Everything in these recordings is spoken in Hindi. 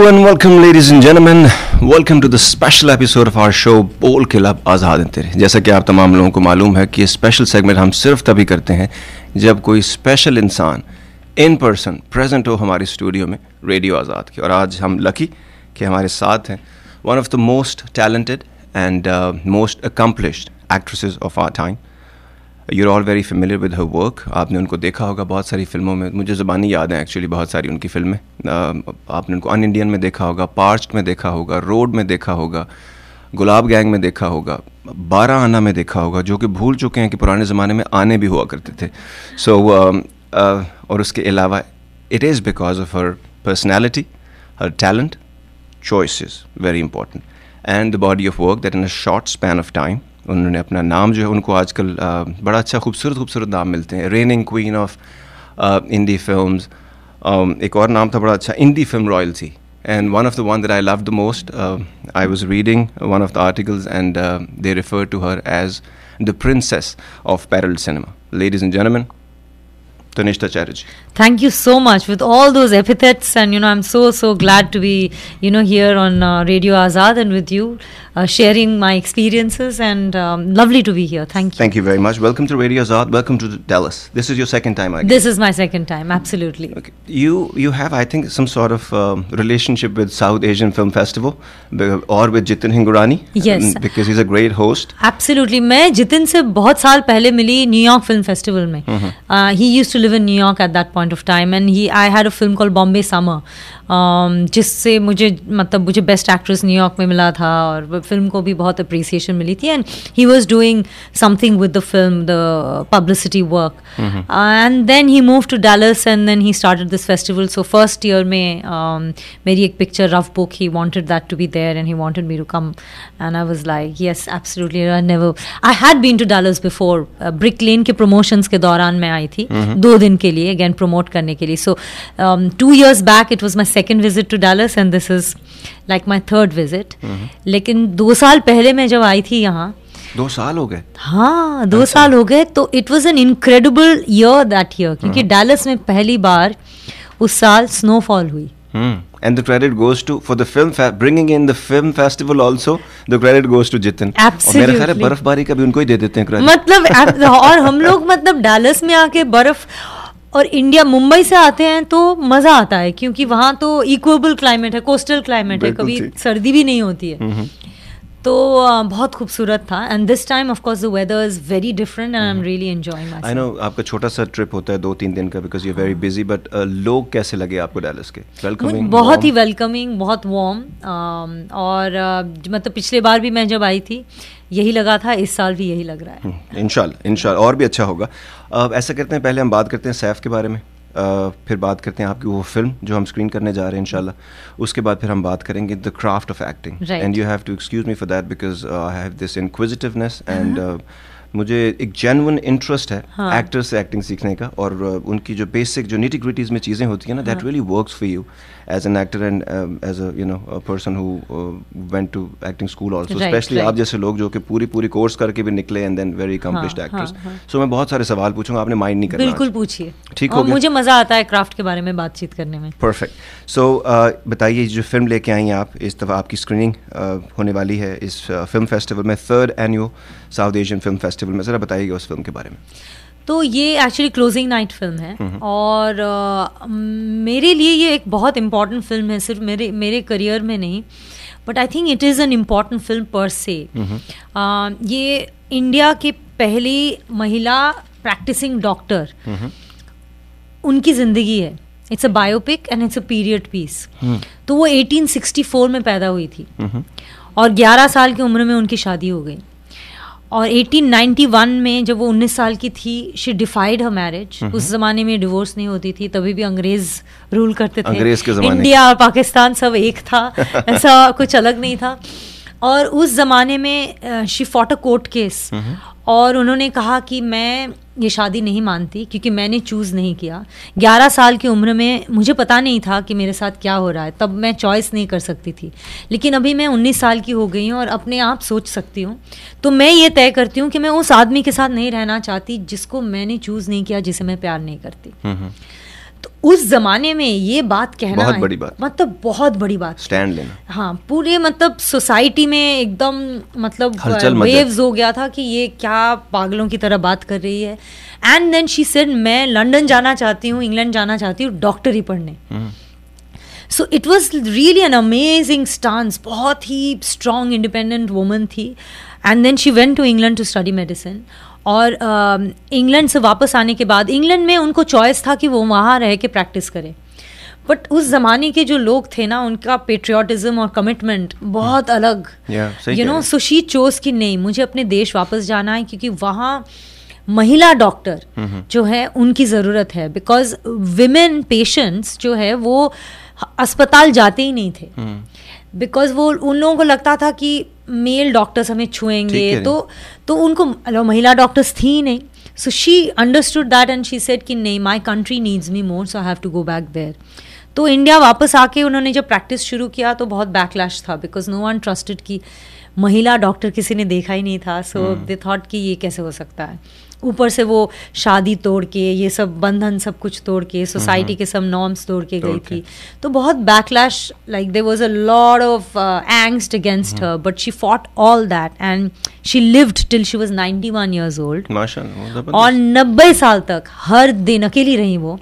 Hello and welcome, ladies and gentlemen. Welcome to the special episode of our बोल के लब आज़ाद तेरे जैसा कि आप तमाम लोगों को मालूम है कि ये स्पेशल सेगमेंट हम सिर्फ तभी करते हैं जब कोई स्पेशल इंसान इन पर्सन प्रेजेंट हो हमारे स्टूडियो में रेडियो आज़ाद की और आज हम लकी कि हमारे साथ हैं one of the most talented and most accomplished actresses of our time you are very familiar with her work आपने उनको देखा होगा बहुत सारी फिल्मों में मुझे ज़बानी याद हैं एक्चुअली बहुत सारी उनकी फिल्में um, आपने उनको अन इंडियन में देखा होगा पार्स्ट में देखा होगा रोड में देखा होगा गुलाब गैंग में देखा होगा बारह आना में देखा होगा जो कि भूल चुके हैं कि पुराने ज़माने में आने भी हुआ करते थे सो so, uh, uh, और उसके अलावा it is because of her personality her talent is very important and the body of work that in a short span of time उन्होंने अपना नाम जो है उनको आजकल बड़ा अच्छा खूबसूरत खूबसूरत नाम मिलते हैं reigning queen of indie films एक और नाम था बड़ा अच्छा indie film royalty And one of the one that I loved the most, uh, I was reading one of the articles, and uh, they referred to her as the princess of parallel cinema. Ladies and gentlemen, Tanishta Chatterjee. thank you so much with all those epithets and you know i'm so so glad to be you know here on uh, radio azad and with you uh, sharing my experiences and um, lovely to be here thank you thank you very much welcome to radio azad welcome to dallas this is your second time I this is my second time absolutely okay. you you have i think some sort of um, relationship with south asian film festival or with jitin hingurani yes um, because he's a great host absolutely मैं जितिन से बहुत साल पहले मिली New York film festival He used to live in New York at that point point of time and he i had a film called bombay summer Um, जिससे मुझे मतलब मुझे बेस्ट एक्ट्रेस न्यूयॉर्क में मिला था और फिल्म को भी बहुत अप्रिसिएशन मिली थी and he was doing something with the film the publicity work and then he move to Dallas and then he start this festival so first year में um, मेरी एक picture Rough Book he wanted that to be there and he wanted me to come and I was like yes absolutely I never I had been to Dallas before Brick Lane के प्रमोशंस के दौरान मैं आई थी mm-hmm. दो दिन के लिए अगेन प्रमोट करने के लिए so two years back it was my second visit to Dallas and this is like my third visit लेकिन दो साल पहले मैं जब आई थी यहाँ दो साल हो गए हाँ दो अच्छा। साल हो गए तो it was an incredible year that year क्योंकि डालस हम्म। में पहली बार उस साल स्नोफॉल हुई हम्म, And the credit goes to for the film fa- bringing in the film festival also. The credit goes to Jitin. Absolutely. और मेरे ख्याल बर्फबारी का भी उनको ही दे देते हैं क्रेडिट मतलब और हम लोग मतलब डालस में आके बर्फ और इंडिया मुंबई से आते हैं तो मज़ा आता है क्योंकि वहां तो इक्वेबल क्लाइमेट है कोस्टल क्लाइमेट है कभी सर्दी भी नहीं होती है हम्म, हम्म। तो बहुत खूबसूरत था and this time of course the weather is very different and I am really enjoying I know आपका छोटा सा ट्रिप होता है दो तीन दिन का because you very busy but लोग कैसे लगे आपको डैलस के वेलकमिंग बहुत ही वेलकमिंग बहुत वार्म um, और मतलब पिछले बार भी मैं जब आई थी यही लगा था इस साल भी यही लग रहा है हम्म, इनशाला इनशाला और भी अच्छा होगा ऐसा करते हैं पहले हम बात करते हैं सैफ के बारे में फिर बात करते हैं आपकी वो फिल्म जो हम स्क्रीन करने जा रहे हैं इनशाला उसके बाद फिर हम बात करेंगे the craft of acting and you have to excuse me for that because I have this inquisitiveness and मुझे एक जेनवन इंटरेस्ट है एक्टर हाँ। से एक्टिंग सीखने का और uh, उनकी जो बेसिक जो निटिग्रिटीज़ में चीज़ें होती हैं ना that really works for you as an actor and as as a you know a person who uh, went to आप जैसे लोग जो कि पूरी पूरी कोर्स करके भी निकले and then very accomplished actors हाँ, सो हाँ, हाँ। मैं बहुत सारे सवाल पूछूंगा आपने माइंड नहीं करना बिल्कुल पूछिए ठीक है मुझे मजा आता है क्राफ्ट के बारे में बातचीत करने में परफेक्ट सो uh, बताइए जो फिल्म लेके आई हैं आप इस दफ़ा आपकी स्क्रीनिंग uh, होने वाली है इस फिल्म uh, फेस्टिवल में third annual South Asian film festival में ज़रा बताइएगा उस फिल्म के बारे में तो ये एक्चुअली क्लोजिंग नाइट फिल्म है और आ, मेरे लिए ये एक बहुत इम्पॉर्टेंट फिल्म है सिर्फ मेरे मेरे करियर में नहीं but I think it is an important film पर से ये इंडिया के पहली महिला प्रैक्टिसिंग डॉक्टर उनकी ज़िंदगी है it's a biopic and it's a period piece तो वो 1864 में पैदा हुई थी और 11 साल की उम्र में उनकी शादी हो गई और 1891 में जब वो 19 साल की थी शी डिफाइड हर मैरिज उस जमाने में डिवोर्स नहीं होती थी तभी भी अंग्रेज रूल करते थे इंडिया और पाकिस्तान सब एक था ऐसा कुछ अलग नहीं था और उस जमाने में she fought a court case और उन्होंने कहा कि मैं ये शादी नहीं मानती क्योंकि मैंने चूज़ नहीं किया 11 साल की उम्र में मुझे पता नहीं था कि मेरे साथ क्या हो रहा है तब मैं चॉइस नहीं कर सकती थी लेकिन अभी मैं उन्नीस साल की हो गई हूँ और अपने आप सोच सकती हूँ तो मैं ये तय करती हूँ कि मैं उस आदमी के साथ नहीं रहना चाहती जिसको मैंने चूज़ नहीं किया जिसे मैं प्यार नहीं करती हम्म, हम्म। तो उस जमाने में ये बात कहना बहुत बड़ी बात मतलब बहुत बड़ी बात स्टैंड लेना हाँ पूरे मतलब सोसाइटी में एकदम मतलब वेव्स हो गया था कि ये क्या पागलों की तरह बात कर रही है एंड देन शी सेड मैं लंदन जाना चाहती हूँ इंग्लैंड जाना चाहती हूँ डॉक्टरी पढ़ने so it was really an amazing stance बहुत ही स्ट्रॉन्ग इंडिपेंडेंट वुमन थी and then she went to England to study medicine और इंग्लैंड से वापस आने के बाद इंग्लैंड में उनको चॉइस था कि वो वहाँ रह के प्रैक्टिस करें बट उस ज़माने के जो लोग थे ना उनका पेट्रियाटिज़म और कमिटमेंट बहुत hmm. अलग यू नो सुशीत चोस की कि नहीं मुझे अपने देश वापस जाना है क्योंकि वहाँ महिला डॉक्टर hmm, hmm. जो है उनकी ज़रूरत है बिकॉज विमेन पेशेंट्स जो है वो अस्पताल जाते ही नहीं थे बिकॉज वो उन लोगों को लगता था कि मेल डॉक्टर्स हमें छुएंगे तो तो उनको अलो महिला डॉक्टर्स थी ही नहीं so she understood that and she said कि नहीं my country needs me more so I have to go back there तो इंडिया वापस आके उन्होंने जब प्रैक्टिस शुरू किया तो बहुत बैकलैश था बिकॉज नो वन ट्रस्टेड की महिला डॉक्टर किसी ने देखा ही नहीं था सो दे थॉट कि ये कैसे हो सकता है ऊपर से वो शादी तोड़ के ये सब बंधन सब कुछ तोड़ के सोसाइटी हम्म। के सब नॉर्म्स तोड़ के गई थी तो बहुत backlash like there was a lot of angst against her but she fought all that and she lived till she was ninety one years old और नब्बे साल तक हर दिन अकेली रही वो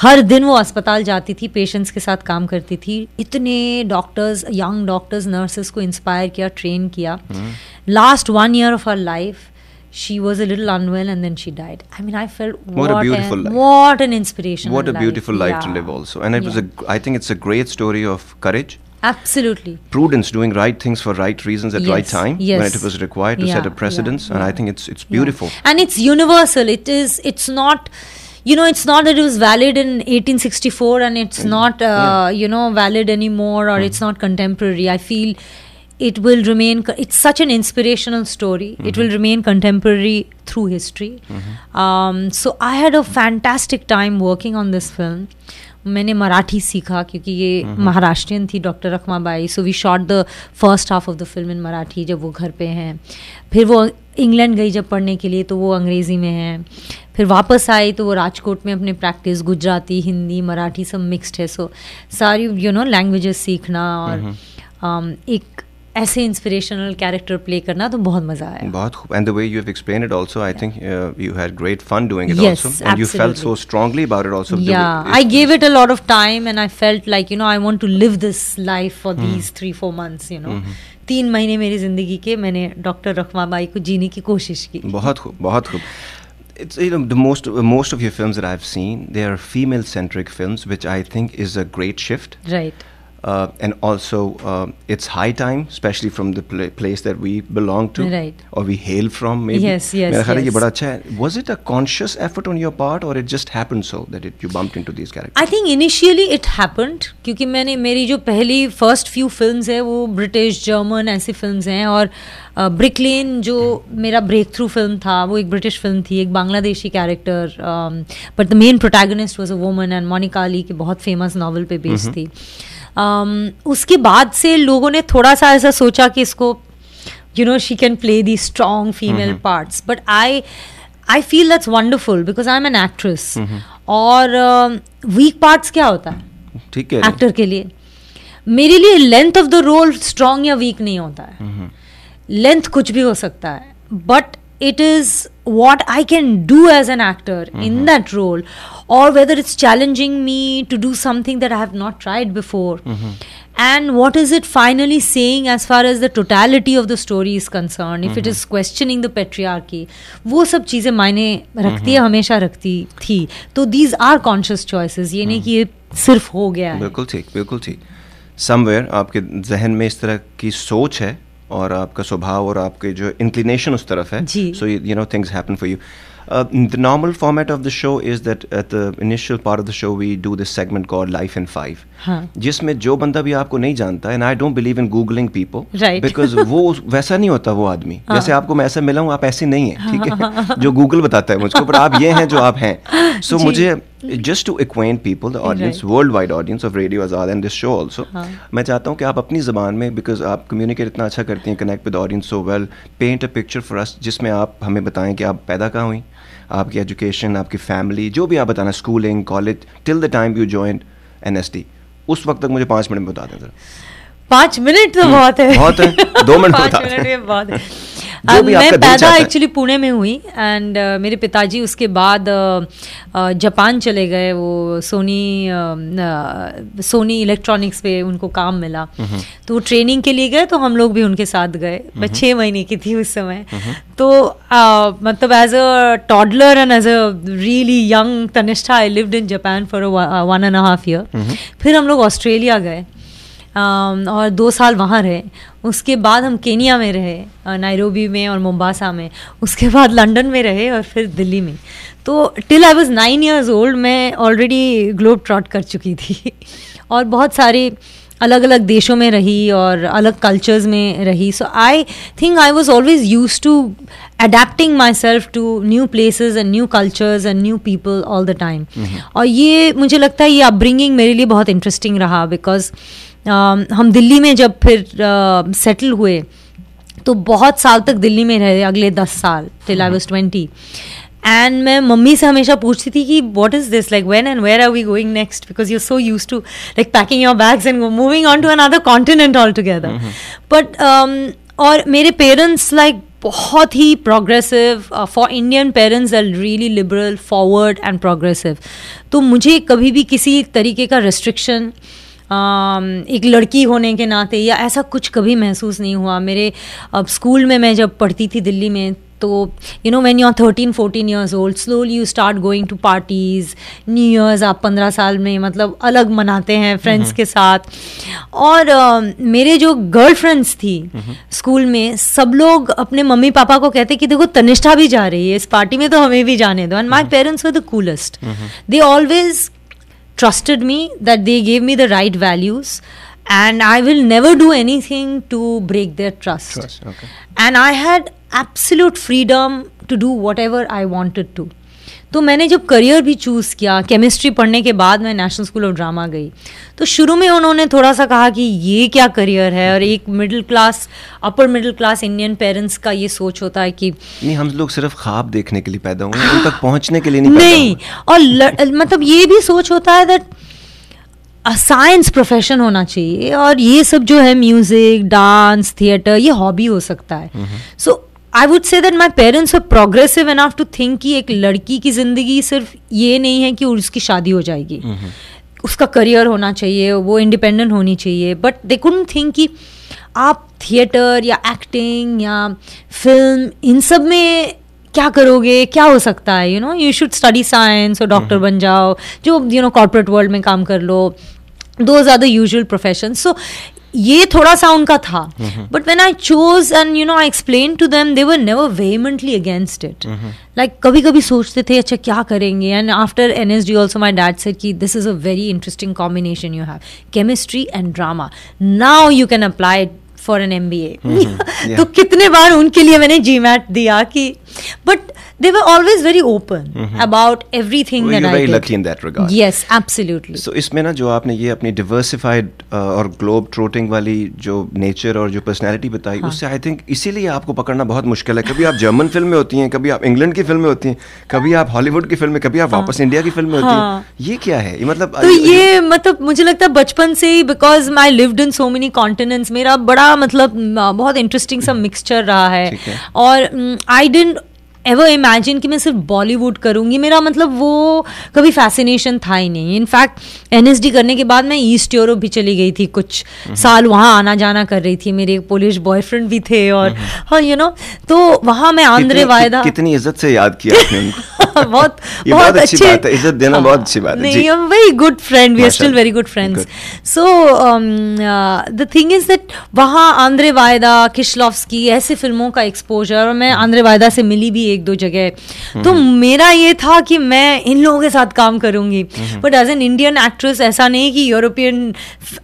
हर दिन वो अस्पताल जाती थी पेशेंट्स के साथ काम करती थी इतने डॉक्टर्स यंग डॉक्टर्स नर्सेस को इंस्पायर किया ट्रेन किया last one year of her life she was a little unwell and then she died. I mean, I felt what, what a beautiful an, life. What an inspiration. What a life. beautiful life yeah. to live also. And it yeah. was a, I think it's a great story of courage. Absolutely. Prudence, doing right things for right reasons at yes. right time yes. when it was required to yeah. set a precedence. yeah. And yeah. I think it's, it's beautiful. Yeah. And it's universal. It is, it's not you know it's not that it was valid in 1864 and it's mm. not uh, yeah. you know valid anymore or mm. it's not contemporary i feel it will remain it's such an inspirational story mm-hmm. it will remain contemporary through history mm-hmm. um, so i had a fantastic time working on this film मैंने मराठी सीखा क्योंकि ये हम्म हम्म। महाराष्ट्रियन थी doctor Rakhmabai so we shot the first half of the film in Marathi जब वो घर पे हैं फिर वो इंग्लैंड गई जब पढ़ने के लिए तो वो अंग्रेज़ी में है फिर वापस आई तो वो राजकोट में अपने प्रैक्टिस गुजराती हिंदी मराठी सब मिक्स्ड है सो सारी यू नो लैंग्वेजेस सीखना और हम्म um, एक ऐसे इंस्पिरेशनल कैरेक्टर प्ले करना तो बहुत मजा आया बहुत खूब and the way you have explain it also I think you had great fun doing it also and you felt so strongly about it also yeah I give it a lot of time and I felt like you know I want to live this life for these 3 4 months you know तीन महीने मेरी जिंदगी के मैंने डॉक्टर रखमा बाई को जीने की कोशिश की बहुत खूब बहुत खूब it's you know the most most of your films that I've seen they are female centric films which I think is a great shift right Uh, and also uh, it's high time, especially from the place that we belong to or we hail from. Maybe. Yes, yes, yes. Was it a conscious effort on your part or it just happened so that you bumped into these characters? I think initially it happened because my first few films were British, German aise films and uh, Brick Lane, which was breakthrough film, was a British film, a Bangladeshi character. Um, but the main protagonist was a woman and Monica Ali, a very famous novel. Pe based mm-hmm. Um, उसके बाद से लोगों ने थोड़ा सा ऐसा सोचा कि इसको you know she can play the strong female parts but I I feel that's wonderful because I am an actress और वीक um, पार्ट्स क्या होता है ठीक है एक्टर के लिए मेरे लिए length of the role strong या वीक नहीं होता है लेंथ mm-hmm. कुछ भी हो सकता है but it is what I can do as an actor mm-hmm. in that role, or whether it's challenging me to do something that I have not tried before. Mm-hmm. And what is it finally saying as far as the totality of the story is concerned? If mm-hmm. it is questioning the patriarchy, वो सब चीज़ें मायने रखती है हमेशा रखती थी तो दीज आर कॉन्शियस चॉइसेस ये नहीं कि ये सिर्फ हो गया बिल्कुल ठीक बिल्कुल ठीक Somewhere, आपके जहन में इस तरह की सोच है और आपका स्वभाव और आपके जो इंक्लिनेशन उस तरफ है so you know things happen for you the normal format of the show is that at the initial part of the show we do this segment call life in five जिसमें जो बंदा भी आपको नहीं जानता and I don't believe in googling people because वो वैसा नहीं होता वो आदमी हाँ. जैसे आपको मैं ऐसा मिला हूँ आप ऐसे नहीं है ठीक है जो गूगल बताता है मुझको बट आप ये हैं जो आप हैं सो so, मुझे just to acquaint people the audience worldwide audience of radio Azad and this show also मैं चाहता हूँ कि आप अपनी ज़बान में बिकॉज आप कम्युनिकेट इतना अच्छा करती हैं connect with audience so well paint a picture for us जिसमें आप हमें बताएं कि आप पैदा कहाँ हुई आपकी एजुकेशन आपकी फैमिली जो भी आप बताना schooling college till the time you join N S D उस वक्त तक मुझे पाँच मिनट में बता दें सर पाँच मिनट तो हम्म, बहुत है बहुत है दो मिनट बहुत है मैं पैदा एक्चुअली पुणे में हुई एंड uh, मेरे पिताजी उसके बाद uh, uh जापान चले गए वो Sony um, uh, Sony electronics पे उनको काम मिला तो वो ट्रेनिंग के लिए गए तो हम लोग भी उनके साथ गए मैं छः महीने की थी उस समय तो uh, मतलब as a toddler and as a really young Tannishtha I lived in Japan for one and half year फिर हम लोग ऑस्ट्रेलिया गए और दो साल वहाँ रहे उसके बाद हम केनिया में रहे नायरोबी में और मुम्बासा में उसके बाद लंदन में रहे और फिर दिल्ली में तो till I was nine years old मैं ऑलरेडी ग्लोब ट्रॉट कर चुकी थी और बहुत सारे अलग अलग देशों में रही और अलग कल्चर्स में रही so I think I was always use to adapting myself to new places and new cultures and new people all the time और ये मुझे लगता है ये अपब्रिंगिंग मेरे लिए बहुत इंटरेस्टिंग रहा बिकॉज हम दिल्ली में जब फिर सेटल हुए तो बहुत साल तक दिल्ली में रहे अगले दस साल till I was twenty and मैं मम्मी से हमेशा पूछती थी कि what is this like when and where are we going next because you so use to like packing your bags and moving on to another continent all together but और मेरे पेरेंट्स लाइक like, बहुत ही progressive for Indian parents are really liberal forward and progressive तो मुझे कभी भी किसी तरीके का रेस्ट्रिक्शन uh, एक लड़की होने के नाते या ऐसा कुछ कभी महसूस नहीं हुआ मेरे अब स्कूल में मैं जब पढ़ती थी दिल्ली में तो you know when you are thirteen fourteen years old slowly you start going to parties new years आप पंद्रह साल में मतलब अलग मनाते हैं फ्रेंड्स हम्म। के साथ और uh, मेरे जो गर्ल फ्रेंड्स थी हम्म। स्कूल में सब लोग अपने मम्मी पापा को कहते कि देखो तनिष्ठा भी जा रही है इस पार्टी में तो हमें भी जाने दो and my parents were the coolest they always trusted me, that they gave me the right values, and I will never do anything to break their trust. trust okay. And I had absolute freedom to do whatever I wanted to. तो मैंने जब करियर भी चूज़ किया केमिस्ट्री पढ़ने के बाद मैं नेशनल स्कूल ऑफ ड्रामा गई तो शुरू में उन्होंने थोड़ा सा कहा कि ये क्या करियर है और एक middle class upper middle class Indian parents का ये सोच होता है कि नहीं हम लोग सिर्फ ख्वाब देखने के लिए पैदा हुए उन तक पहुंचने के लिए नहीं नहीं और मतलब ये भी सोच होता है दैट साइंस प्रोफेशन होना चाहिए और ये सब जो है म्यूज़िक डांस थिएटर ये हॉबी हो सकता है so so, I would say that my parents are progressive enough to think कि एक लड़की की ज़िंदगी सिर्फ ये नहीं है कि उसकी शादी हो जाएगी उसका करियर होना चाहिए वो इंडिपेंडेंट होनी चाहिए बट दे कुंड थिंक कि आप थिएटर या एक्टिंग या फिल्म इन सब में क्या करोगे क्या हो सकता है you know you should study science और डॉक्टर बन जाओ जो यू नो कॉर्पोरेट वर्ल्ड में काम कर लो those are the usual profession so ये थोड़ा सा उनका था but when I chose and you know I explain to them they were never vehemently against it like कभी कभी सोचते थे अच्छा क्या करेंगे and after N S D also my dad say this is a very interesting combination you have chemistry and drama now you can apply for an M B ए तो कितने बार उनके लिए मैंने जी मैट दिया कि but they were always very open mm-hmm. about everything well, that you're I very did. lucky in that regard. Yes, absolutely. So इसमें ना जो आपने ये अपनी diversified uh, और globe trotting वाली जो nature और जो personality बताई हाँ. उससे I think इसीलिए आपको पकड़ना बहुत मुश्किल है कभी आप जर्मन फिल्म में होती हैं कभी आप इंग्लैंड की फिल्म में होती हैं कभी आप हॉलीवुड की फिल्म में कभी आप हाँ. वापस इंडिया की फिल्म में होती हाँ. हैं ये क्या है ये मतलब तो uh, ये, ये मतलब मुझे लगता है बचपन से ही because I lived in so many continents मेरा बड़ा मतलब uh, बहुत इंटरेस्टिंग सा मिक्सचर हम्म। रहा है और I mm, didn't ever imagine कि मैं सिर्फ बॉलीवुड करूँगी मेरा मतलब वो कभी फैसिनेशन था ही नहीं इनफैक्ट एन करने के बाद मैं ईस्ट यूरोप भी चली गई थी कुछ हम्म। साल वहाँ आना जाना कर रही थी मेरे पोलिश बॉयफ्रेंड भी थे और हम्म। हाँ यू नो तो वहाँ मैं आंध्रे वायदा कितनी इज्जत से याद किया बहुत बहुत अच्छी बात है इज्जत देना हाँ। बहुत अच्छी बात है नहीं very good friend we are still very good friends so the thing is that वहाँ आंध्रे वायदा किशलॉफ्स की ऐसी फिल्मों का एक्सपोजर और मैं हम्म। आंध्रे वायदा से मिली भी एक एक दो जगह हम्म। तो मेरा ये था कि मैं इन लोगों के साथ काम करूंगी but as an Indian actress ऐसा नहीं कि यूरोपियन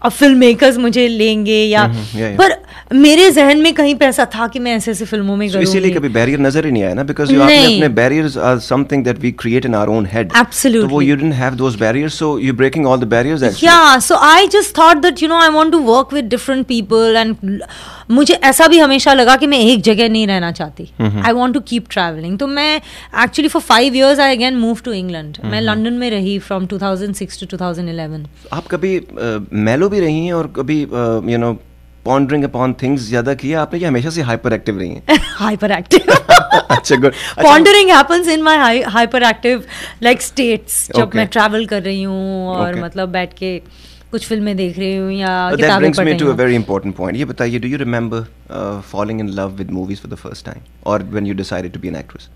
फिल्म मेकर्स मुझे लेंगे हम्म, हम्म, या पर मेरे जहन में कहीं पर ऐसा था कि मैं ऐसे ऐसे फिल्मों में करूंगी इसीलिए कभी बैरियर नजर ही नहीं आया ना बिकॉज़ यू अपने barriers are something that we create in our own head absolutely वो you didn't have those barriers so you breaking all the barriers actually yeah so I just thought that you know I want to work with different people and मुझे ऐसा भी हमेशा लगा कि मैं एक जगह नहीं रहना चाहती I want to keep travelling travelling तो मैं actually for five years I again move to England मैं लंडन mm-hmm. में रही फ्रॉम 2006 टू 2011 आप कभी मेलो uh, भी रही हैं और कभी you know pondering upon things ज्यादा किया आपने या हमेशा से हाइपर एक्टिव रही हैं हाइपर एक्टिव अच्छा good pondering happens in my hyperactive like states जब okay. मैं ट्रैवल कर रही हूँ और okay. मतलब बैठ के कुछ फिल्में देख रही हूँ या किताबें पढ़ रही हूँ वेरी इंपॉर्टेंट पॉइंट ये बताइए do you remember falling in love with movies for the first time और when you decided to be an actress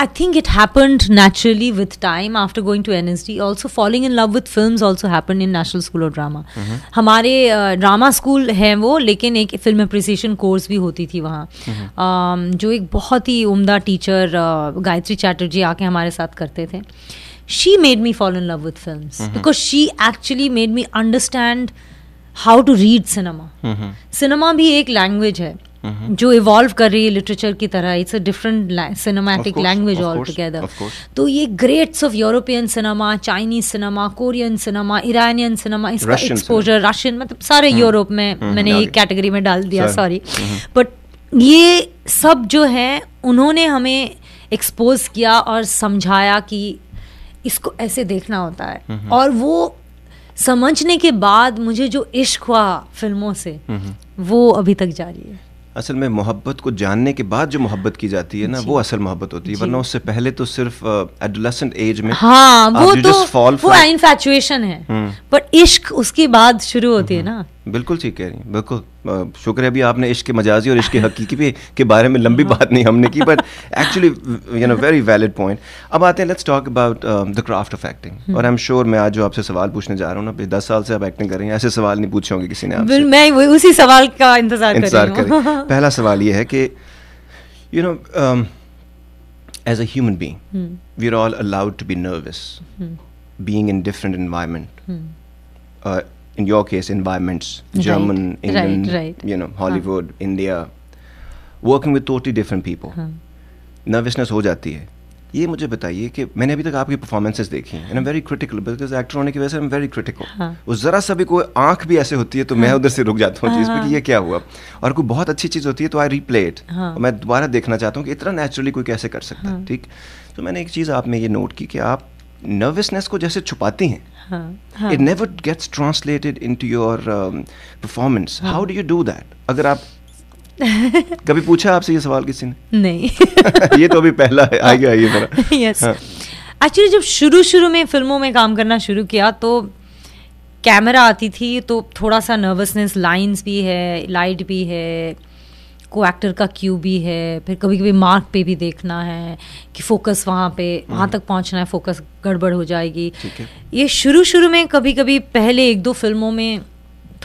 I think it happened naturally with time after going to NSD. Also, falling in love with films also happened in National School of Drama. Mm-hmm. हमारे ड्रामा uh, स्कूल हैं वो लेकिन एक फिल्म अप्रिसिएशन कोर्स भी होती थी वहाँ mm-hmm. um, जो एक बहुत ही उमदा टीचर uh, गायत्री चैटर्जी आके हमारे साथ करते थे she made me fall in love with films mm-hmm. because she actually made me understand how to read cinema. Mm-hmm. Cinema भी एक language है mm-hmm. जो इवॉल्व कर रही है लिटरेचर की तरह it's a different cinematic language all together तो ये greats of European cinema Chinese cinema Korean cinema Iranian cinema इसका एक्सपोजर रशियन मतलब सारे यूरोप mm-hmm. में mm-hmm. मैंने एक कैटेगरी में डाल दिया सॉरी बट ये सब जो है उन्होंने हमें एक्सपोज किया और समझाया कि इसको ऐसे देखना होता है और वो समझने के बाद मुझे जो इश्क हुआ फिल्मों से वो अभी तक जारी है असल में मोहब्बत को जानने के बाद जो मोहब्बत की जाती है ना वो असल मोहब्बत होती है वरना उससे पहले तो सिर्फ एडोलेसेंट uh, एज में हाँ वो तो वो इन्फेचुएशन है पर हम्म। इश्क उसके बाद शुरू होती है ना बिल्कुल ठीक कह रही हैं बिल्कुल शुक्रिया अभी आपने इश्क के मजाजी और इश्क के हकीकी भी के बारे में लंबी बात नहीं हमने की but actually you know very valid point अब आते हैं let's talk about the craft of acting और आई एम श्योर मैं आज जो आपसे सवाल पूछने जा रहा हूँ ना अभी दस साल से आप एक्टिंग कर रही हैं ऐसे सवाल नहीं पूछे होंगे किसी ने आपसे मैं उसी सवाल का इंतजार इंतजार कर पहला सवाल ये है कि you know as a human being we are all allowed to be nervous being in different environment in your case environments german right. england right, right. you know hollywood हाँ. india working with totally different people हाँ. nervousness ho jati hai ये मुझे बताइए कि मैंने अभी तक आपकी परफॉर्मेंसेस देखी हैं and I very critical because actor होने की वजह से एम वेरी क्रिटिकल उस ज़रा सा भी कोई आंख भी ऐसे होती है तो मैं उधर से रुक जाता हूँ चीज़ कि ये क्या हुआ और कोई बहुत अच्छी चीज़ होती है तो आई रिप्ले इट मैं दोबारा देखना चाहता हूँ कि इतना नेचुरली कोई कैसे कर सकता है ठीक तो मैंने एक चीज़ आप में ये नोट की कि आप नर्वसनेस को जैसे छुपाती हैं it never gets translated into your performance how do you do that अगर आप कभी पूछा आपसे ये सवाल किसी ने नहीं ये तो अभी पहला है हाँ। आइए आइए मेरा यस एक्चुअली जब शुरू शुरू में फिल्मों में काम करना शुरू किया तो कैमरा आती थी तो थोड़ा सा नर्वसनेस लाइंस भी है लाइट भी है को एक्टर का क्यू भी है फिर कभी कभी मार्क पे भी देखना है कि फोकस वहाँ पे वहाँ हम्म। तक पहुँचना है फोकस गड़बड़ हो जाएगी ये शुरू शुरू में कभी कभी पहले एक दो फिल्मों में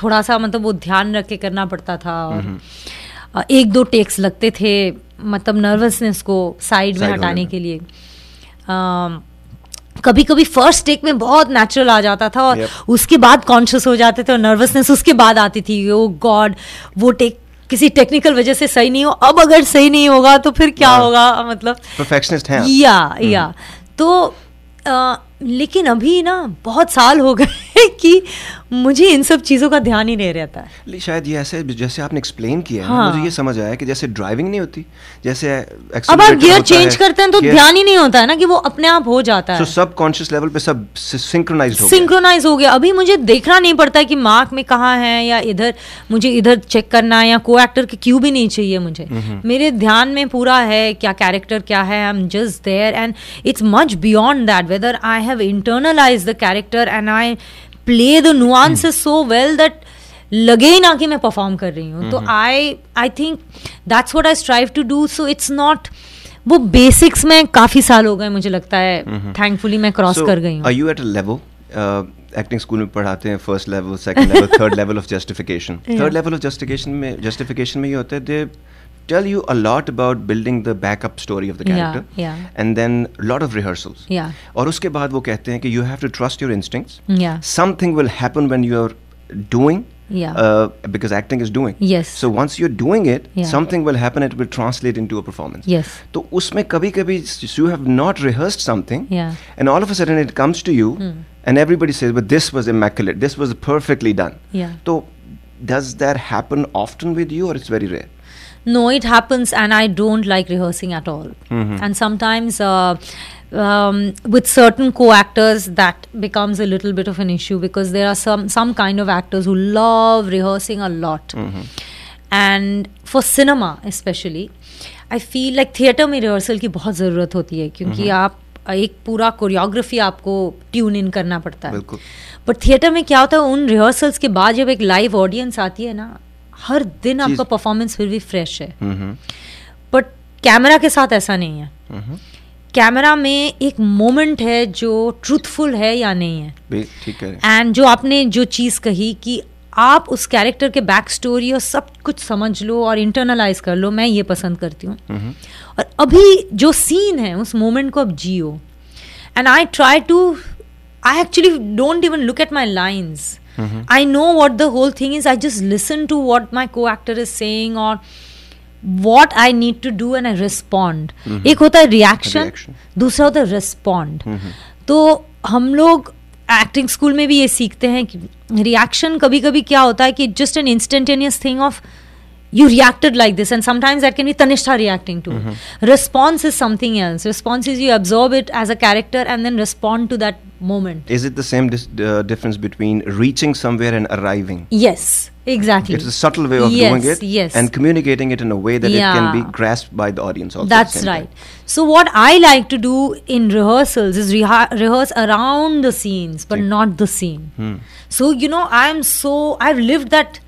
थोड़ा सा मतलब वो ध्यान रख के करना पड़ता था और एक दो टेक्स लगते थे मतलब नर्वसनेस को साइड में हटाने के लिए आ, कभी कभी फर्स्ट टेक में बहुत नेचुरल आ जाता था और yep. उसके बाद कॉन्शियस हो जाते थे और नर्वसनेस उसके बाद आती थी ओ oh गॉड वो टेक किसी टेक्निकल वजह से सही नहीं हो अब अगर सही नहीं होगा तो फिर क्या हाँ। होगा मतलब परफेक्शनिस्ट है या या हम्म। तो लेकिन अभी ना बहुत साल हो गए है कि मुझे इन सब चीज़ों का ध्यान ही नहीं रहता है शायद ये ऐसे जैसे आपने एक्सप्लेन किया हाँ। मुझे ये समझ आया कि जैसे ड्राइविंग नहीं होती जैसे अब आप गियर चेंज करते हैं तो ध्यान ही नहीं होता है ना कि वो अपने आप हो जाता है सब कॉन्शियस लेवल पे सब सिंक्रोनाइज सिंक्रोनाइज हो गया अभी मुझे देखना नहीं पड़ता कि मार्क में कहाँ है या इधर मुझे इधर चेक करना है या को एक्टर के क्यू भी नहीं चाहिए मुझे मेरे ध्यान में पूरा है क्या कैरेक्टर क्या है I am just there and it's much beyond that whether I have internalize the character and I play the nuances so well that लगे ही ना कि मैं परफॉर्म कर रही हूँ तो I I think that's what I strive to do so it's not वो बेसिक्स में काफी साल हो गए मुझे लगता है थैंकफुली hmm. मैं क्रॉस कर गई हूँ are you at a level acting school में पढ़ाते हैं first level second level third level of justification third level of justification में जस्टिफिकेशन में ये होता है दे tell you a lot about building the backup story of the character yeah, yeah. and then a lot of rehearsals yeah. और उसके baad wo कहते hain ki you have to trust your instincts yeah. something will happen when you're doing yeah. Uh, because acting is doing. Yes. So once you're doing it, yeah. something will happen. It will translate into a performance. Yes. So usme kabi kabi you have not rehearsed something, yeah. and all of a sudden it comes to you, hmm. and everybody says, "But this was immaculate. This was perfectly done." Yeah. So does that happen often with you, or it's very rare? no it happens and i don't like rehearsing at all mm-hmm. and sometimes uh, um, with certain co-actors that becomes a little bit of an issue because there are some some kind of actors who love rehearsing a lot mm-hmm. and for cinema especially I feel like theater. Me, rehearsal Ki, बहुत ज़रूरत होती है क्योंकि mm-hmm. आप एक पूरा कोरियोग्राफी आपको ट्यून इन करना पड़ता है बट थिएटर में क्या होता है उन रिहर्सल्स के बाद जब एक लाइव ऑडियंस आती है ना हर दिन आपका परफॉर्मेंस फिर भी फ्रेश है बट कैमरा के साथ ऐसा नहीं है कैमरा में एक मोमेंट है जो ट्रूथफुल है या नहीं है ठीक है एंड जो आपने जो चीज़ कही कि आप उस कैरेक्टर के बैक स्टोरी और सब कुछ समझ लो और इंटरनलाइज कर लो मैं ये पसंद करती हूँ और अभी जो सीन है उस मोमेंट को अब जियो and I try to I actually don't even look at my lines I know what the whole thing is I just listen to what my co actor is saying और what I need to do and I respond एक होता है रिएक्शन दूसरा होता है रिस्पॉन्ड mm-hmm. तो हम लोग एक्टिंग स्कूल में भी ये सीखते हैं कि रिएक्शन कभी कभी क्या होता है कि just an instantaneous thing of you reacted like this and sometimes that can be Tannishtha reacting to response is something else response is you absorb it as a character and then respond to that moment. Is it the same dis- uh, difference between reaching somewhere and arriving? Yes, exactly. It's a subtle way of yes, doing it yes. and communicating it in a way that yeah. it can be grasped by the audience also. That's right. Time. So, what I like to do in rehearsals is reha- rehearse around the scenes but See. not the scene. Hmm. So, you know, I'm so, I've lived that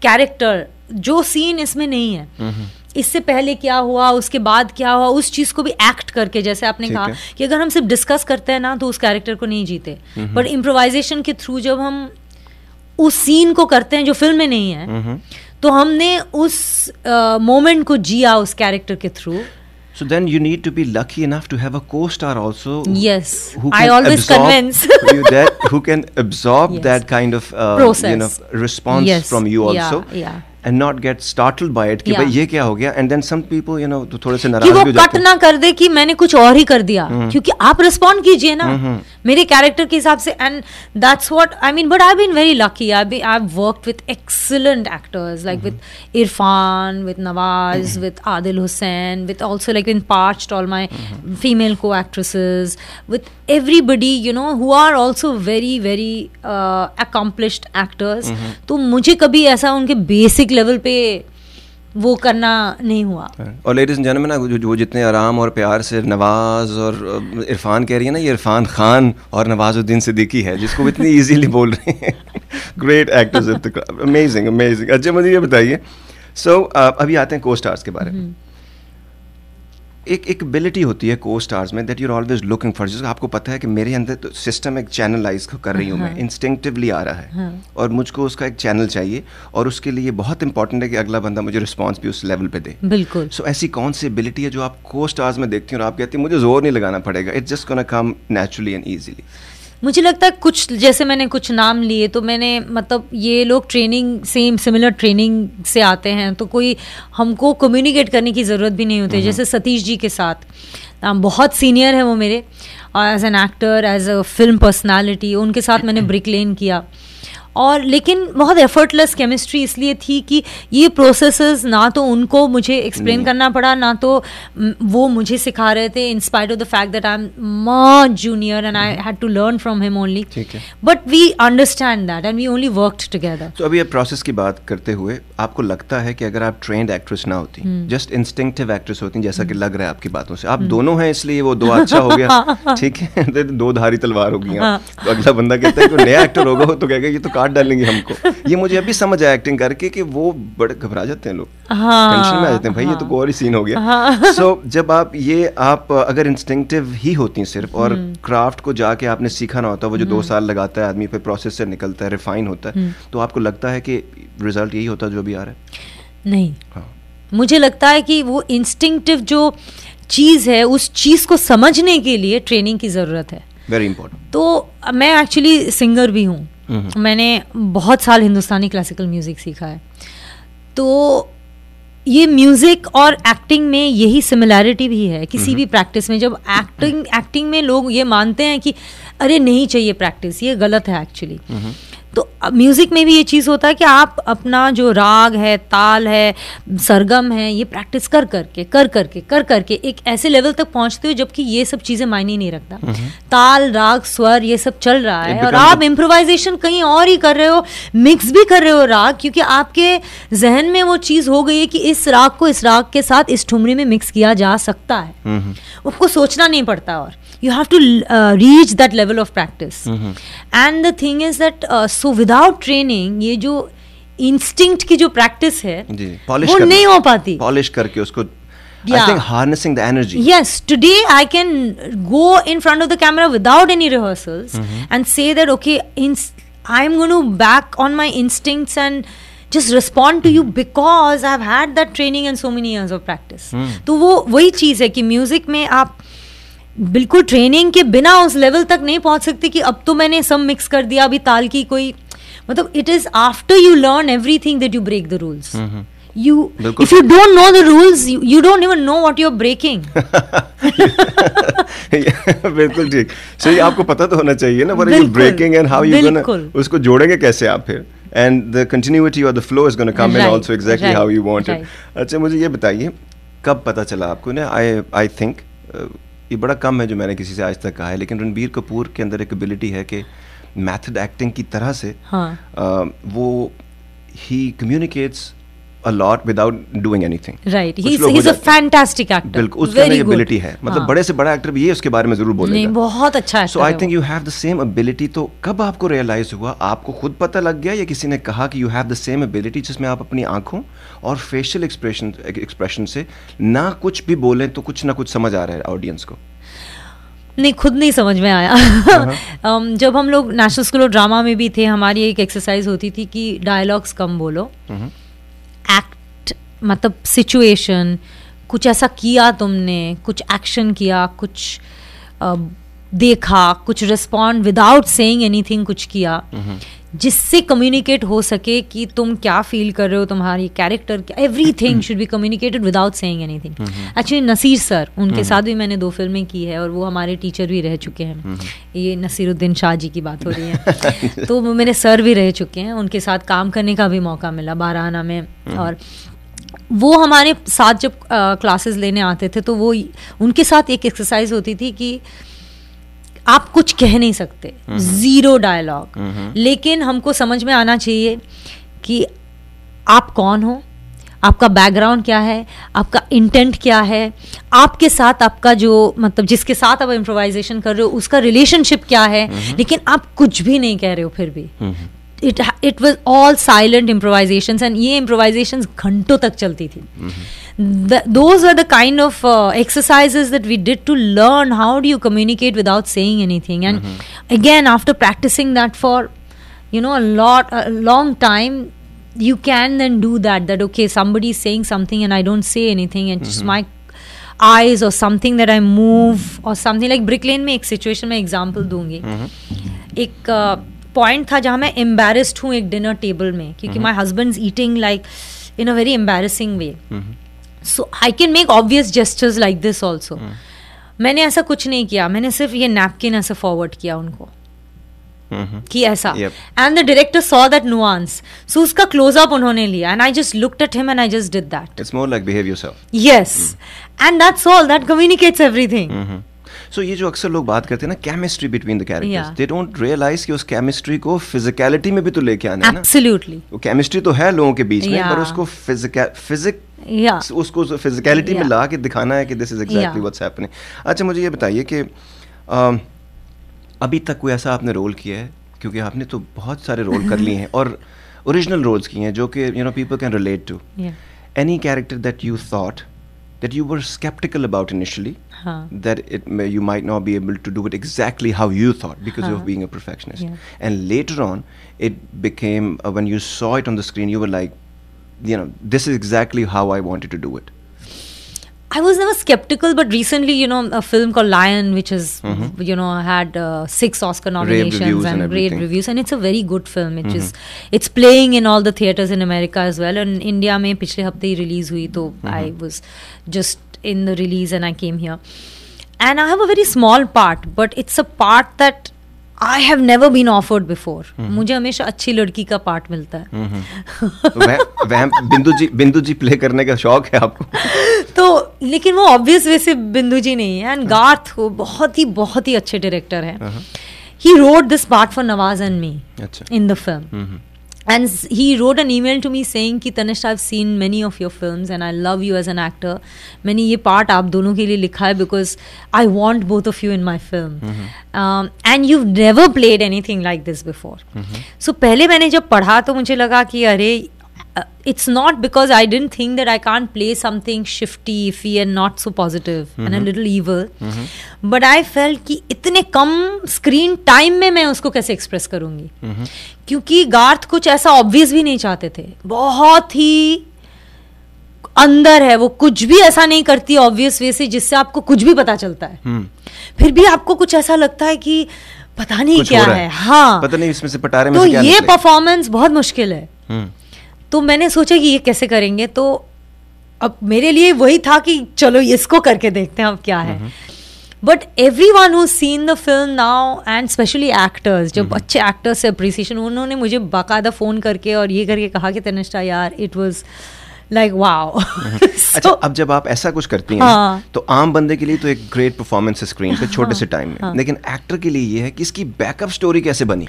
character. जो is इसमें नहीं है इससे पहले क्या हुआ उसके बाद क्या हुआ उस चीज़ को भी एक्ट करके जैसे आपने कहा कि अगर हम सिर्फ डिस्कस करते हैं ना तो उस कैरेक्टर को नहीं जीते पर इम्प्रोवाइजेशन के थ्रू जब हम उस सीन को करते हैं जो फिल्म में नहीं है नहीं। तो हमने उस मोमेंट uh, को जिया उस कैरेक्टर के through So then you need to be lucky enough to have a co-star also. Yes, who I always absorb, convince you that who can absorb yes. that kind of uh, you know response yes. from you also. Yeah, yeah. And not get startled by it कि भाई ये क्या हो गया and then some people you know थोड़े से नाराज हो जाते कट ना कर दे कि मैंने कुछ और ही कर दिया हम्म। क्योंकि आप रिस्पोंड कीजिए ना हम्म, हम्म। मेरे कैरेक्टर के हिसाब से and that's what I mean but I been very lucky I I worked with excellent actors like with Irrfan with Nawaz with Adil Hussain with also like in Parched all my female co actresses with everybody you know who are also very very accomplished actors तो मुझे कभी ऐसा उनके बेसिक बेसिक लेवल पे वो करना नहीं हुआ हाँ। और लेडीज एंड जेंटलमैन ना जो जितने आराम और प्यार से नवाज और इरफान कह रही है ना ये इरफान खान और नवाजुद्दीन सिद्दीकी है जिसको इतनी इजीली बोल रहे हैं ग्रेट एक्टर्स अमेजिंग अमेजिंग अच्छा मुझे ये बताइए सो so, uh, अभी आते हैं को स्टार्स के बारे में हम्म। एक एक एबिलिटी होती है को स्टार्स में that are always looking for जिसको आपको पता है कि मेरे अंदर तो सिस्टम एक चैनलाइज कर रही हूँ मैं इंस्टिंक्टिवली हाँ। आ रहा है हाँ। और मुझको उसका एक चैनल चाहिए और उसके लिए बहुत इंपॉर्टेंट है कि अगला बंदा मुझे रिस्पॉन्स भी उस लेवल पे दे बिल्कुल सो so, ऐसी कौन सी एबिलिटी है जो आप को स्टार्स में देखती हूँ और आप कहती हैं मुझे जोर नहीं लगाना पड़ेगा it just gonna come naturally and easily मुझे लगता है कुछ जैसे मैंने कुछ नाम लिए तो मैंने मतलब ये लोग ट्रेनिंग सेम सिमिलर ट्रेनिंग से आते हैं तो कोई हमको कम्युनिकेट करने की ज़रूरत भी नहीं होती हम्म। जैसे सतीश जी के साथ बहुत सीनियर है वो मेरे as an actor as a film personality उनके साथ मैंने ब्रिक लेन किया और लेकिन बहुत एफर्टलेस केमिस्ट्री इसलिए थी कि ये प्रोसेस ना तो उनको मुझे एक्सप्लेन hmm. करना पड़ा ना तो वो मुझे सिखा रहे थे in spite of the fact that I am much junior and I had to learn from him only but we understand that and we only work together तो अभी प्रोसेस की बात करते हुए आपको लगता है कि अगर आप ट्रेंड एक्ट्रेस ना होती जस्ट इंस्टिंक्टिव एक्ट्रेस होती जैसा कि hmm. लग रहा है आपकी बातों से आप hmm. दोनों हैं इसलिए वो दो अच्छा हो गया ठीक है दो धारी तलवार होगी हाँ। तो अगला बंदा कहता है नया एक्टर होगा तो कहेगा ये तो काट डालेंगे हमको ये मुझे अभी समझ आया एक्टिंग करके कि वो बड़े घबरा जाते हैं लोग टेंशन हाँ, में आ जाते हैं भाई ये तो गौरी हाँ। सीन हो गया सो हाँ। जब आप ये आप अगर इंस्टिंक्टिव ही होती सिर्फ और क्राफ्ट हम्म। को जाके आपने सीखा ना होता वो जो दो हम्म। साल लगाता है आदमी फिर प्रोसेस से निकलता है रिफाइन होता है हम्म। तो आपको लगता है कि रिजल्ट यही होता जो अभी आ रहा है नहीं मुझे लगता है कि वो इंस्टिंक्टिव जो चीज़ है उस चीज़ को समझने के लिए ट्रेनिंग की ज़रूरत है वेरी इंपॉर्टेंट तो मैं एक्चुअली सिंगर भी हूँ हम्म। मैंने बहुत साल हिंदुस्तानी क्लासिकल म्यूज़िक सीखा है तो ये म्यूज़िक और एक्टिंग में यही सिमिलैरिटी भी है किसी भी प्रैक्टिस हम्म। में जब एक्टिंग हम्म। एक्टिंग में लोग ये मानते हैं कि अरे नहीं चाहिए प्रैक्टिस ये गलत है एक्चुअली तो म्यूज़िक में भी ये चीज़ होता है कि आप अपना जो राग है ताल है सरगम है ये प्रैक्टिस कर करके कर करके कर करके कर एक ऐसे लेवल तक पहुंचते हो जबकि ये सब चीज़ें मायने नहीं रखता ताल राग स्वर ये सब चल रहा है और आप इम्प्रोवाइजेशन कहीं और ही कर रहे हो मिक्स भी कर रहे हो राग क्योंकि आपके जहन में वो चीज़ हो गई है कि इस राग को इस राग के साथ इस ठुमरी में मिक्स किया जा सकता है उसको सोचना नहीं पड़ता और you have to reach that level of practice and the thing is that so without training ये जो इंस्टिंक्ट की जो प्रैक्टिस है जी, वो नहीं हो पाती पॉलिश करके उसको camera without any rehearsal and say that okay I am gonna back on my instinct and just respond to you because I had that training and so many years of practice तो वो वही चीज है कि म्यूजिक में आप बिल्कुल ट्रेनिंग के बिना उस लेवल तक नहीं पहुंच सकते कि अब तो मैंने सब मिक्स कर दिया अभी ताल की कोई मतलब it is after you learn everything that you break the rules you if you don't know the rules you don't even know what you are breaking बिल्कुल ठीक सो ये आपको पता तो होना चाहिए ना what you breaking and how you gonna उसको जोड़ेंगे कैसे आप फिर एंड द कंटिन्यूटी और the flow is gonna come in also exactly how you want it अच्छा मुझे ये बताइए कब पता चला आपको ना आई आई थिंक ये बड़ा कम है जो मैंने किसी से आज तक कहा है लेकिन रणबीर कपूर के अंदर एक एबिलिटी है कि मैथड एक्टिंग की तरह से हाँ. आ, वो ही communicates a lot without doing anything. Right. He's he's a fantastic actor. बिल्कुल उसके अंदर एबिलिटी है मतलब हाँ. बड़े से बड़ा एक्टर भी ये उसके बारे में जरूर बोलेगा. नहीं बहुत अच्छा actor. So I think you have the same ability तो कब आपको रियलाइज हुआ आपको खुद पता लग गया या किसी ने कहा कि you have the same ability जिसमें आप अपनी आंखों और फेशियल एक्सप्रेशन एक्सप्रेशन से ना कुछ भी बोलें तो कुछ ना कुछ समझ आ रहा है ऑडियंस को. नहीं खुद नहीं समझ में आया uh-huh. um, जब हम लोग नेशनल स्कूल ऑफ ड्रामा में भी थे हमारी एक एक्सरसाइज होती थी कि डायलॉग्स कम बोलो uh-huh. मतलब सिचुएशन कुछ ऐसा किया तुमने कुछ एक्शन किया कुछ देखा कुछ रिस्पॉन्ड विदाउट सेइंग एनीथिंग कुछ किया हम्म। जिससे कम्युनिकेट हो सके कि तुम क्या फील कर रहे हो तुम्हारी character everything should be communicated without saying anything actually Naseer sir उनके हम्म। साथ भी मैंने दो फिल्में की है और वो हमारे टीचर भी रह चुके हैं हम्म। ये नसीरुद्दीन शाह जी की बात हो रही है तो वो मेरे सर भी रह चुके हैं उनके साथ काम करने का भी मौका मिला बाराना में और वो हमारे साथ जब क्लासेस लेने आते थे तो वो उनके साथ एक एक्सरसाइज होती थी कि आप कुछ कह नहीं सकते ज़ीरो डायलॉग लेकिन हमको समझ में आना चाहिए कि आप कौन हो आपका बैकग्राउंड क्या है आपका इंटेंट क्या है आपके साथ आपका जो मतलब जिसके साथ आप इम्प्रोवाइजेशन कर रहे हो उसका रिलेशनशिप क्या है लेकिन आप कुछ भी नहीं कह रहे हो फिर भी it it was all silent improvisations and ये improvisations घंटों तक चलती थी those were the kind of uh, exercises that we did to learn how do you communicate without saying anything and again after practicing that for you know a lot a long time you can then do that that okay somebody is saying something and i don't say anything and just my eyes or something that i move or something like brick lane में एक situation में example दूंगी एक mm-hmm. पॉइंट था जहाँ मैं एम्बेरस्ड हूँ एक डिनर टेबल में क्योंकि my husband eating like in a very embarrassing way so I can make obvious gestures like this also मैंने ऐसा कुछ नहीं किया मैंने सिर्फ ये नैपकिन ऐसे फॉरवर्ड किया उनको हम्म। कि ऐसा and the director saw that nuance so उसका क्लोज अप उन्होंने लिया and I just looked at him and I just did that it's more like behave yourself yes and that's all that communicates everything so ये जो अक्सर लोग बात करते हैं ना chemistry between the characters they don't realise कि उस केमिस्ट्री को फिजिकलिटी में भी तो लेके आना है ना वो केमिस्ट्री तो है लोगों के बीच में पर उसको फिजिक yeah. उसको फिजिकलिटी yeah. में ला के दिखाना है कि this is exactly what's happening अच्छा मुझे ये बताइए कि अभी तक कोई ऐसा आपने रोल किया है क्योंकि आपने तो बहुत सारे रोल कर लिए हैं और ओरिजिनल रोल्स किए हैं जो कि you know people can relate to any character that you thought that you were skeptical about initially huh. that it may, you might not be able to do it exactly how you thought because huh. of being a perfectionist yeah. and later on it became uh, when you saw it on the screen you were like you know this is exactly how i wanted to do it I was never skeptical, but recently, you know, a film called Lion, which is, mm-hmm. you know, had uh, six Oscar nominations and, and great reviews, and it's a very good film. It mm-hmm. is, it's playing in all the theaters in America as well. And India में Pichle हफ्ते ही release hui तो mm-hmm. I was just in the release and I came here, and I have a very small part, but it's a part that I have never been offered before मुझे हमेशा अच्छी लड़की का पार्ट मिलता है mm-hmm. तो बिंदु जी बिंदु जी प्ले करने का शौक है आपको तो लेकिन वो ऑब्वियस वे से बिंदु जी नहीं है एंड गार्थ mm-hmm. वो बहुत ही बहुत ही अच्छे डायरेक्टर हैं he wrote this part for Nawaz and me in the film and he wrote an email to me saying कि Tanishq I've seen many of your films and I love you as an actor मैंने ये part आप दोनों के लिए लिखा है because I want both of you in my film mm-hmm. um, and you've never played anything like this before so पहले मैंने जब पढ़ा तो मुझे लगा कि अरे uh, it's not because I didn't think that I can't play something shifty, iffy, and not so positive mm-hmm. and a mm-hmm. little evil. Mm-hmm. But I felt कि इतने कम स्क्रीन टाइम में मैं उसको कैसे एक्सप्रेस करूँगी mm-hmm. क्योंकि गार्थ कुछ ऐसा ऑब्वियस भी नहीं चाहते थे बहुत ही अंदर है वो कुछ भी ऐसा नहीं करती ऑब्वियस वे से जिससे आपको कुछ भी पता चलता है hmm. फिर भी आपको कुछ ऐसा लगता है कि पता नहीं क्या है।, हाँ पता नहीं इसमें से तो ये परफॉर्मेंस बहुत मुश्किल है hmm. तो मैंने सोचा कि ये कैसे करेंगे तो अब मेरे लिए वही था कि चलो इसको करके देखते हैं अब क्या है but everyone who seen the film now and specially actors जब अच्छे एक्टर्स से अप्रिसिएशन उन्होंने मुझे बाकायदा फ़ोन करके और ये करके कहा कि तनिष्ठा यार इट वॉज लाइक वाओ अच्छा अब जब आप ऐसा कुछ करती हैं हाँ. तो आम बंदे के लिए तो एक ग्रेट परफॉर्मेंस है स्क्रीन पे छोटे हाँ, से टाइम में हाँ. लेकिन एक्टर के लिए ये है कि इसकी बैकअप स्टोरी कैसे बनी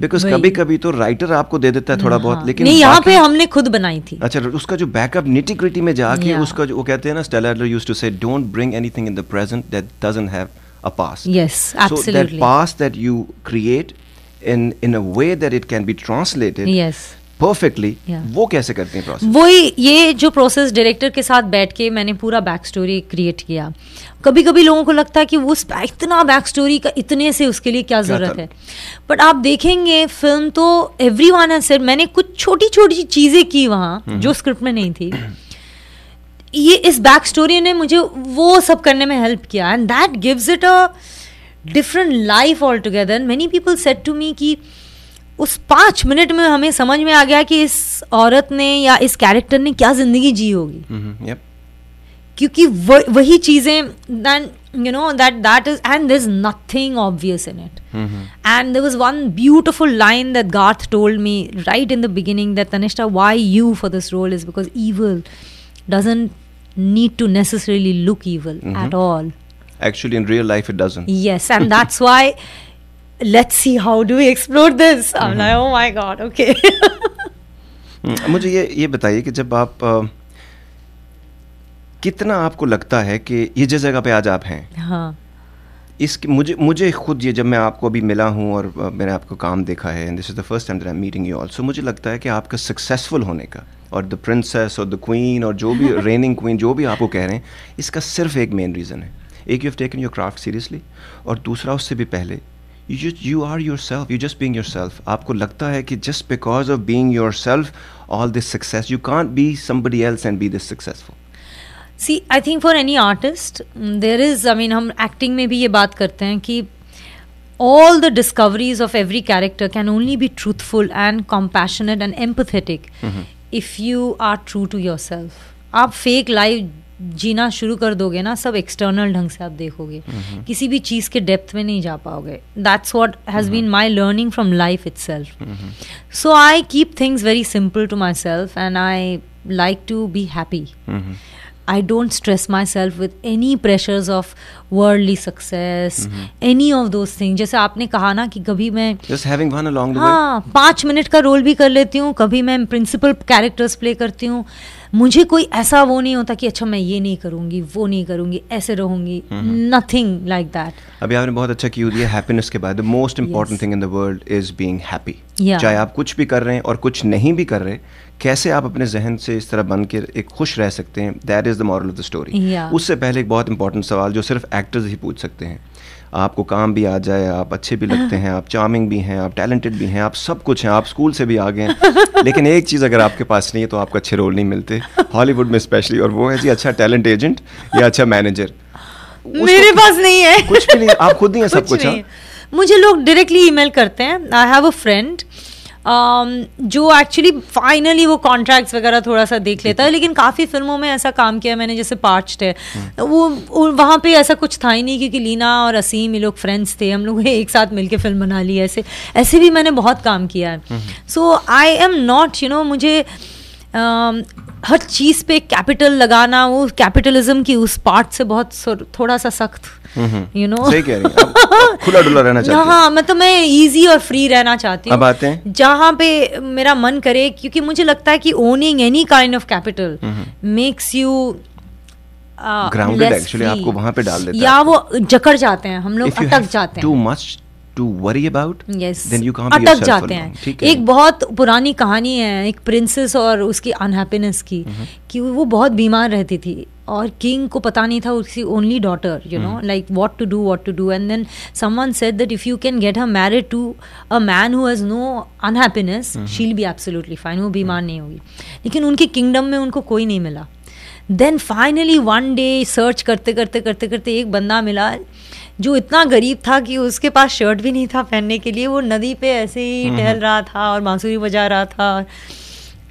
बिकॉज कभी कभी तो राइटर आपको दे देता है थोड़ा बहुत हाँ। लेकिन नहीं यहाँ पे हमने खुद बनाई थी अच्छा उसका जो बैकअप निटिक्रिटी में जाके उसका जो वो कहते हैं ना Stella used to say don't bring anything in the present that doesn't have a past. Yes, absolutely. So that past that you create in in a way that it can be translated. Yes. Perfectly yeah. वो कैसे करते हैं प्रोसेस वही ये जो प्रोसेस डायरेक्टर के साथ बैठ के मैंने पूरा बैक स्टोरी क्रिएट किया कभी कभी लोगों को लगता है कि वो इतना बैक स्टोरी का इतने से उसके लिए क्या, क्या ज़रूरत है बट आप देखेंगे फिल्म तो एवरी वन है सर मैंने कुछ छोटी छोटी चीज़ें की वहाँ mm-hmm. जो स्क्रिप्ट में नहीं थी ये इस बैक स्टोरी ने मुझे वो सब करने में हेल्प किया and that gives it a different life altogether many people said to me की उस पाँच मिनट में हमें समझ में आ गया कि इस औरत ने या इस कैरेक्टर ने क्या जिंदगी जी होगी mm-hmm, yep. क्योंकि व, वही चीज़ें than you know that that is and there's nothing obvious in it mm-hmm. and there was one beautiful line that garth told me right in the beginning that tanishta why you for this role is because evil doesn't need to necessarily look evil mm-hmm. at all actually in real life it doesn't yes and that's why let's see how do we explore this my god okay मुझे ये ये बताइए कि जब आप आ, कितना आपको लगता है कि ये जिस जगह पे आज आप हैं हाँ इस मुझे मुझे खुद ये जब मैं आपको अभी मिला हूँ और मैंने आपको काम देखा है this is the first time I meeting you also मुझे लगता है कि आपका सक्सेसफुल होने का और द प्रिंसेस और द क्वीन और जो भी रेनिंग क्वीन जो भी आपको कह रहे हैं इसका सिर्फ एक मेन रीज़न है एक you have taken your craft seriously और दूसरा उससे भी पहले you just you are yourself you just being yourself आपको लगता है कि just because of being yourself all this success you can't be somebody else and be this successful see I think for any artist there is I mean हम एक्टिंग में भी ये बात करते हैं कि all the discoveries of every character can only be truthful and compassionate and empathetic if you are true to yourself आप फेक लाइफ जीना शुरू कर दोगे ना सब एक्सटर्नल ढंग से आप देखोगे किसी भी चीज़ के डेप्थ में नहीं जा पाओगे that's what has been my learning from life itself so I keep things very simple to myself and I like to be happy I don't stress myself with any pressures of worldly success, mm-hmm. any of those things. जैसे आपने कहा ना कि कभी मैं Just having fun along the हाँ, way. पाँच मिनट का रोल भी कर लेती हूँ कभी मैं प्रिंसिपल कैरेक्टर्स प्ले करती हूँ मुझे कोई ऐसा वो नहीं होता कि अच्छा मैं ये नहीं करूंगी वो नहीं करूंगी ऐसे रहूंगी नथिंग लाइक दैट अभी आपने बहुत अच्छा क्यू दिया हैप्पीनेस के बाद the most important thing in the world is being happy चाहे आप कुछ भी कर रहे हैं और कुछ नहीं भी कर रहे कैसे आप अपने जहन से इस तरह बन के एक खुश रह सकते हैं that is the moral of the story उससे पहले एक बहुत इंपॉर्टेंट सवाल जो सिर्फ एक्टर्स ही पूछ सकते हैं आपको काम भी आ जाए आप अच्छे भी लगते हैं आप चार्मिंग भी हैं आप टैलेंटेड भी हैं आप सब कुछ हैं आप स्कूल से भी आगे हैं लेकिन एक चीज़ अगर आपके पास नहीं है तो आपको अच्छे रोल नहीं मिलते हॉलीवुड में स्पेशली और वो है जी अच्छा टैलेंट एजेंट या अच्छा मैनेजर मेरे पास नहीं है कुछ भी नहीं आप खुद हाँ। नहीं है सब कुछ मुझे लोग डायरेक्टली ईमेल करते हैं I have a friend Um, जो एक्चुअली फाइनली वो कॉन्ट्रैक्ट्स वगैरह थोड़ा सा देख लेता है लेकिन काफ़ी फिल्मों में ऐसा काम किया मैंने जैसे पार्च्ड है हम्म। वो वहाँ पे ऐसा कुछ था ही नहीं क्योंकि लीना और असीम ये लोग फ्रेंड्स थे हम लोग एक साथ मिलकर फिल्म बना ली ऐसे ऐसे भी मैंने बहुत काम किया है so I am not you know मुझे um, हर चीज़ पे कैपिटल लगाना वो कैपिटलिज्म की उस पार्ट से बहुत थोड़ा सा सख्त यू mm-hmm. नो सही कह रही है खुला डुला रहना चाहती हाँ मतलब मैं इजी तो, और फ्री रहना चाहती हूँ अब आते हैं जहाँ पे मेरा मन करे क्योंकि मुझे लगता है कि owning any kind of capital makes you grounded actually आपको वहां पे डाल देता या वो जकड़ जाते हैं हम लोग अटक जाते हैं too much to worry about then you can't अटक जाते हैं एक बहुत पुरानी कहानी है एक प्रिंसेस और उसकी अनहैप्पीनेस की mm-hmm. कि वो बहुत बीमार रहती थी और किंग को पता नहीं था उसकी only daughter you know like what to do what to do and then someone said that if you can get her married to a man who has no unhappiness she'll be absolutely fine वो hmm. बीमार नहीं होगी लेकिन उनके किंगडम में उनको कोई नहीं मिला then finally one day search करते करते करते करते एक बंदा मिला जो इतना गरीब था कि उसके पास शर्ट भी नहीं था पहनने के लिए वो नदी पे ऐसे ही hmm. टहल रहा था और बांसुरी बजा रहा था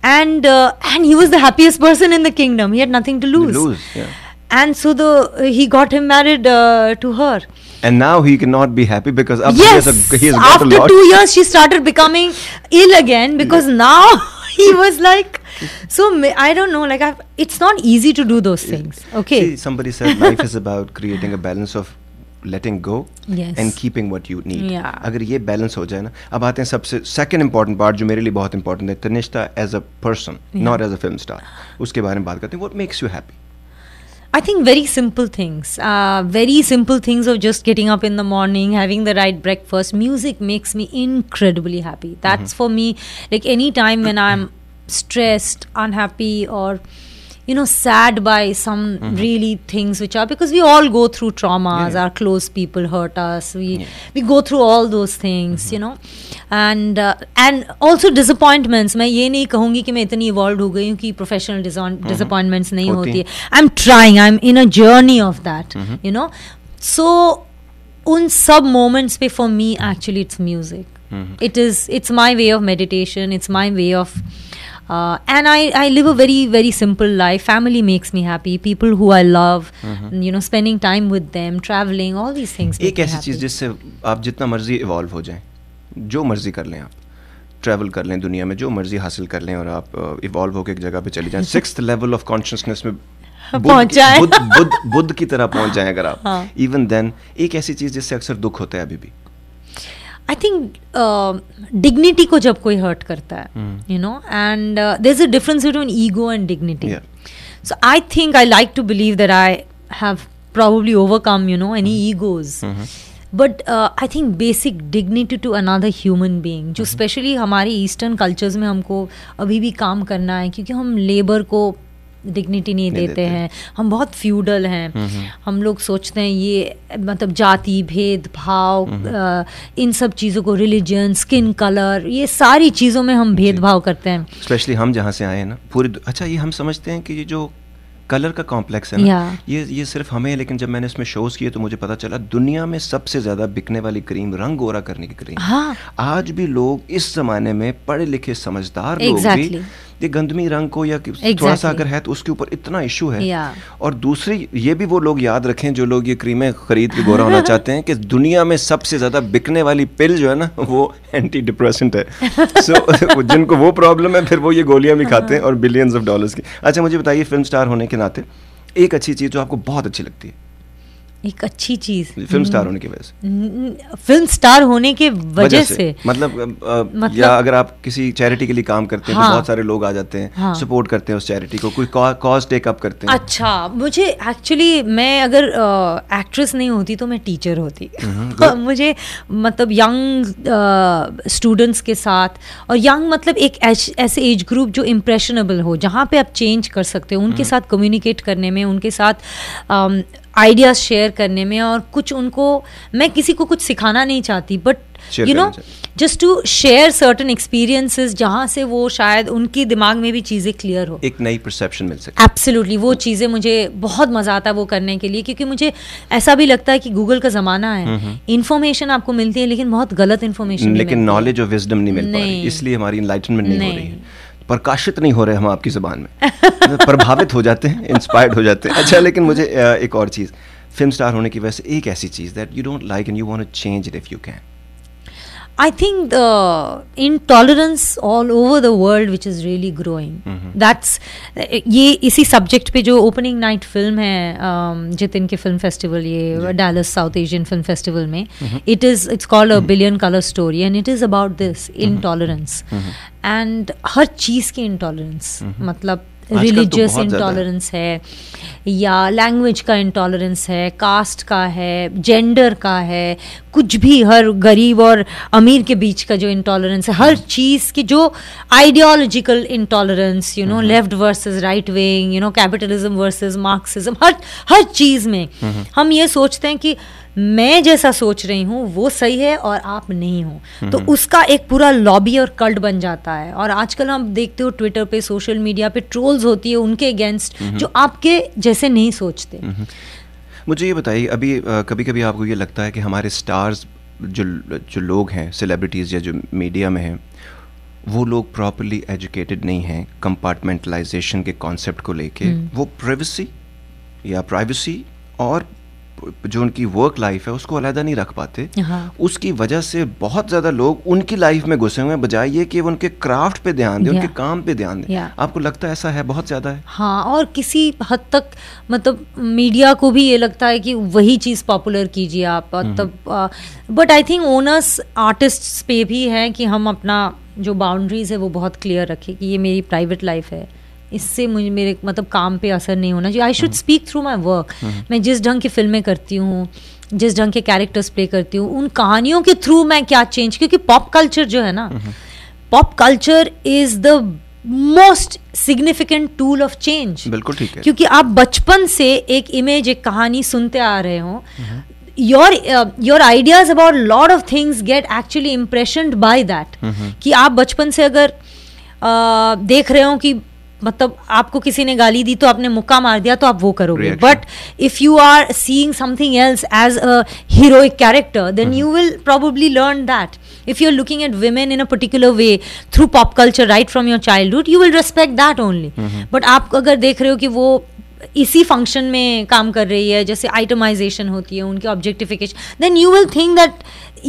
and uh, and he was the happiest person in the kingdom. He had nothing to lose. lose yeah. And so the he got him married uh, to her. And now he cannot be happy because after yes, he has, a, after two years she started becoming ill again because yeah. now he was like. So I don't know. Like I've, it's not easy to do those things. Okay. See, somebody said life is about creating a balance of letting go and keeping what you need अगर ये बैलेंस हो जाए ना अब आते हैं सबसे सेकेंड इंपॉर्टेंट पार्ट जो मेरे लिए बहुत इंपॉर्टेंट है Tannishtha as a person not as a film star उसके बारे में बात करते हैं what makes you happy I think very simple things, uh, very simple things of just getting up in the morning, having the right breakfast. Music makes me incredibly happy. That's mm-hmm. for me, like any time when I'm stressed, unhappy, or you know, sad by some mm-hmm. really things which are because we all go through traumas. Our close people hurt us. We we go through all those things, mm-hmm. you know, and uh, and also disappointments. I ye nahi kahungi ki main itni evolved ho gayi ki professional dis- mm-hmm. disappointments nahi hoti. hoti. I'm trying. I'm in a journey of that, mm-hmm. you know. So, on sub moments for me actually it's music. is. It's my way of meditation. It's my way of. Uh, and I, I live a very, very simple life. Family makes me happy. People who I love, mm-hmm. you know, spending time with them, traveling, all these things. एक ऐसी चीज़ जिससे आप जितना मर्जी इवॉल्व हो जाएं जो मर्जी कर लें आप ट्रैवल कर लें दुनिया में जो मर्जी हासिल कर लें और आप इवॉल्व uh, होकर एक जगह पे चले जाएं सिक्स लेवल ऑफ कॉन्शियसनेस में जाए बुद्ध बुद्ध की तरह पहुंच जाएं अगर आप इवन हाँ। देन एक ऐसी चीज़ जिससे अक्सर दुख होता है अभी भी आई थिंक डिग्निटी को जब कोई हर्ट करता है you know and there is a difference between ego and dignity so I think I like to believe that I have probably overcome you know any egos but I think basic dignity to another human being जो स्पेशली hmm. हमारे ईस्टर्न कल्चर्स में हमको अभी भी काम करना है क्योंकि हम लेबर को डिग्निटी नहीं, नहीं देते, देते हैं हम बहुत फ्यूडल हैं हम्म, हम्म। हम लोग सोचते हैं ये मतलब जाति भेदभाव हम्म, इन सब चीज़ों को रिलीजन स्किन कलर ये सारी चीज़ों में हम भेदभाव करते हैं स्पेशली हम जहाँ से आए हैं ना पूरे अच्छा ये हम समझते हैं कि ये जो कलर का कॉम्प्लेक्स है ना yeah. ये ये सिर्फ हमें लेकिन जब मैंने इसमें शोज किए तो मुझे पता चला दुनिया में सबसे ज्यादा बिकने वाली क्रीम रंग गोरा करने की क्रीम हाँ. आज भी लोग इस जमाने में पढ़े लिखे समझदार exactly. लोग भी ये गंदमी रंग को या exactly. थोड़ा सा अगर है तो उसके ऊपर इतना इशू है yeah. और दूसरी ये भी वो लोग याद रखें जो लोग ये क्रीमें खरीद के गोरा होना चाहते हैं कि दुनिया में सबसे ज़्यादा बिकने वाली पिल जो है ना वो एंटी डिप्रेसेंट है सो so, जिनको वो प्रॉब्लम है फिर वो ये गोलियां भी खाते हैं हाँ। और बिलियंस ऑफ डॉलर्स की अच्छा मुझे बताइए फिल्म स्टार होने के नाते एक अच्छी चीज़ जो आपको बहुत अच्छी लगती है एक अच्छी चीज फिल्म स्टार हम्म। होने की वजह से हम्म, फिल्म स्टार होने के वजह से, से मतलब, आ, मतलब या अगर आप किसी चैरिटी के लिए काम करते हैं तो हाँ, तो बहुत सारे लोग आ जाते हैं हाँ, सपोर्ट करते हैं उस चैरिटी को कोई कॉज टेक अप करते हैं अच्छा मुझे एक्चुअली मैं अगर एक्ट्रेस नहीं होती तो मैं टीचर होती हम्म, मुझे मतलब यंग स्टूडेंट्स के साथ और यंग मतलब एक ऐसे एज ग्रुप जो इम्प्रेशनेबल हो जहाँ पे आप चेंज कर सकते हो उनके साथ कम्युनिकेट करने में उनके साथ आइडियाज शेयर करने में और कुछ उनको मैं किसी को कुछ सिखाना नहीं चाहती but you know just to share certain experiences जहाँ से वो शायद उनकी दिमाग में भी चीज़ें क्लियर हो एक नई परसेप्शन मिल सके एब्सोल्युटली वो चीज़ें मुझे बहुत मज़ा आता है वो करने के लिए क्योंकि मुझे ऐसा भी लगता है कि गूगल का ज़माना है इन्फॉर्मेशन हम्म, हम्म। आपको मिलती है लेकिन बहुत गलत इन्फॉर्मेशन लेकिन नॉलेज और विजडम नहीं मिल पा रही इसलिए हमारी नहीं हो रही है प्रकाशित नहीं हो रहे हम आपकी ज़बान में प्रभावित हो जाते हैं इंस्पायर्ड हो जाते हैं अच्छा लेकिन मुझे एक और चीज़ फिल्म स्टार होने की वजह से एक ऐसी चीज़ that you don't like and you want to change it if you can I think the intolerance all over the world which is really growing. Mm-hmm. That's ये इसी सब्जेक्ट पे जो ओपनिंग नाइट फिल्म है जितिन के फिल्म फेस्टिवल ये Dallas South Asian film festival में it is it's called a billion colour story and it is about this intolerance एंड हर चीज़ की इनटॉलरेंस मतलब रिलीजियस तो इंटॉलरेंस है या लैंग्वेज का इंटॉलरेंस है कास्ट का है जेंडर का है कुछ भी हर गरीब और अमीर के बीच का जो इंटॉलरेंस है हर चीज़ की जो ideological intolerance you know left versus right wing you know capitalism versus Marxism हर हर चीज़ में हम्म। हम ये सोचते हैं कि मैं जैसा सोच रही हूँ वो सही है और आप नहीं हो हम्म, तो हम्म। उसका एक पूरा लॉबी और कल्ट बन जाता है और आजकल आप देखते हो ट्विटर पे सोशल मीडिया पे ट्रोल्स होती है उनके अगेंस्ट हम्म, जो आपके जैसे नहीं सोचते मुझे ये बताइए अभी कभी कभी आपको ये लगता है कि हमारे स्टार्स जो जो लोग हैं सेलिब्रिटीज़ या जो मीडिया में हैं वो लोग प्रॉपरली एजुकेटेड नहीं हैं कंपार्टमेंटलाइजेशन के कॉन्सेप्ट को लेके वो प्राइवेसी या प्राइवेसी और जो उनकी वर्क लाइफ है उसको अलहदा नहीं रख पाते हाँ। उसकी वजह से बहुत ज़्यादा लोग उनकी लाइफ में घुसे हुए हैं बजाय ये कि उनके क्राफ्ट पे ध्यान दें उनके काम पे ध्यान दें आपको लगता है ऐसा है बहुत ज़्यादा है हाँ और किसी हद तक मतलब मीडिया को भी ये लगता है कि वही चीज़ पॉपुलर कीजिए आप तब but I think owners artist पे भी है कि हम अपना जो बाउंड्रीज है वो बहुत क्लियर रखें कि ये मेरी प्राइवेट लाइफ है इससे मुझे मेरे मतलब काम पे असर नहीं होना चाहिए I should speak through my work मैं जिस ढंग की फिल्में करती हूँ जिस ढंग के कैरेक्टर्स प्ले करती हूँ उन कहानियों के थ्रू मैं क्या चेंज क्योंकि पॉप कल्चर जो है ना pop culture is the most significant tool of change बिल्कुल ठीक है क्योंकि आप बचपन से एक इमेज एक कहानी सुनते आ रहे हो your your ideas about lord of things get actually impression by that कि आप बचपन से अगर uh, देख रहे हो कि मतलब आपको किसी ने गाली दी तो आपने मुक्का मार दिया तो आप वो करोगे but if you are seeing something else as a heroic character then you will probably learn that if you are looking at women in a particular way through pop culture right from your childhood you will respect that only but आप अगर देख रहे हो कि वो इसी फंक्शन में काम कर रही है जैसे आइटमाइजेशन होती है उनकी objectification then you will think that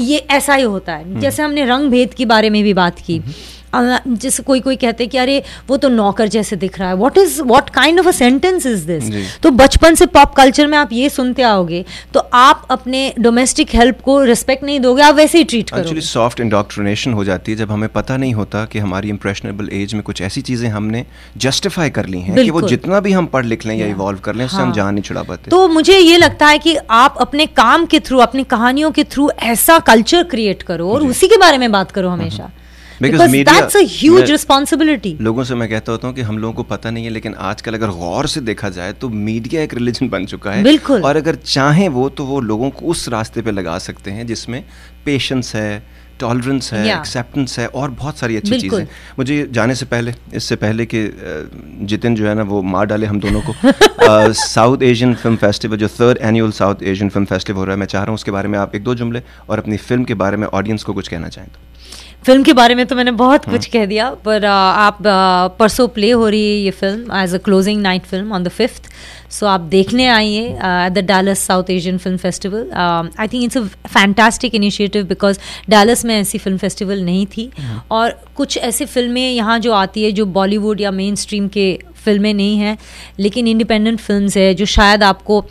ये ऐसा ही होता है mm-hmm. जैसे हमने रंग भेद के बारे में भी बात की mm-hmm. जैसे कोई कोई कहते हैं कि अरे वो तो नौकर जैसे दिख रहा है what is what kind of a sentence is this तो बचपन से पॉप कल्चर में आप ये सुनते आओगे तो आप अपने डोमेस्टिक हेल्प को रिस्पेक्ट नहीं दोगे आप वैसे ही ट्रीट करोगे एक्चुअली सॉफ्ट इंडोक्ट्रिनेशन हो जाती है जब हमें पता नहीं होता कि हमारी इंप्रेशनेबल एज में कुछ ऐसी चीजें हमने जस्टिफाई कर ली हैं कि वो जितना भी हम पढ़ लिख लें या इवॉल्व कर लें उससे हम हाँ। जान नहीं छुड़ा पाते तो मुझे ये लगता है कि आप अपने काम के थ्रू अपनी कहानियों के थ्रू ऐसा कल्चर क्रिएट करो और उसी के बारे में बात करो हमेशा because that's a huge responsibility. लोगों से मैं कहता होता हूँ कि हम लोगों को पता नहीं है लेकिन आजकल अगर गौर से देखा जाए तो मीडिया एक रिलीजन बन चुका है बिल्कुल और अगर चाहें वो तो वो लोगों को उस रास्ते पे लगा सकते हैं जिसमें पेशेंस है टॉलरेंस है एक्सेप्टेंस है और बहुत सारी अच्छी चीज़ें मुझे जाने से पहले इससे पहले कि जितिन जो है ना वो मार डाले हम दोनों को साउथ एशियन फिल्म फेस्टिवल जो third annual South Asian film festival हो रहा है मैं चाह रहा हूँ उसके बारे में आप एक दो जुमले और अपनी फिल्म के बारे में ऑडियंस को कुछ कहना चाहें तो फिल्म के बारे में तो मैंने बहुत हम्म। कुछ कह दिया पर आप परसों प्ले हो रही है ये film as a closing night film on the fifth so आप देखने आइए at the Dallas South Asian film festival I think it's a fantastic initiative because Dallas में ऐसी फिल्म फेस्टिवल नहीं थी हम्म। और कुछ ऐसी फिल्में यहाँ जो आती है जो बॉलीवुड या मेन स्ट्रीम के फिल्में नहीं हैं लेकिन इंडिपेंडेंट फिल्म है जो शायद आपको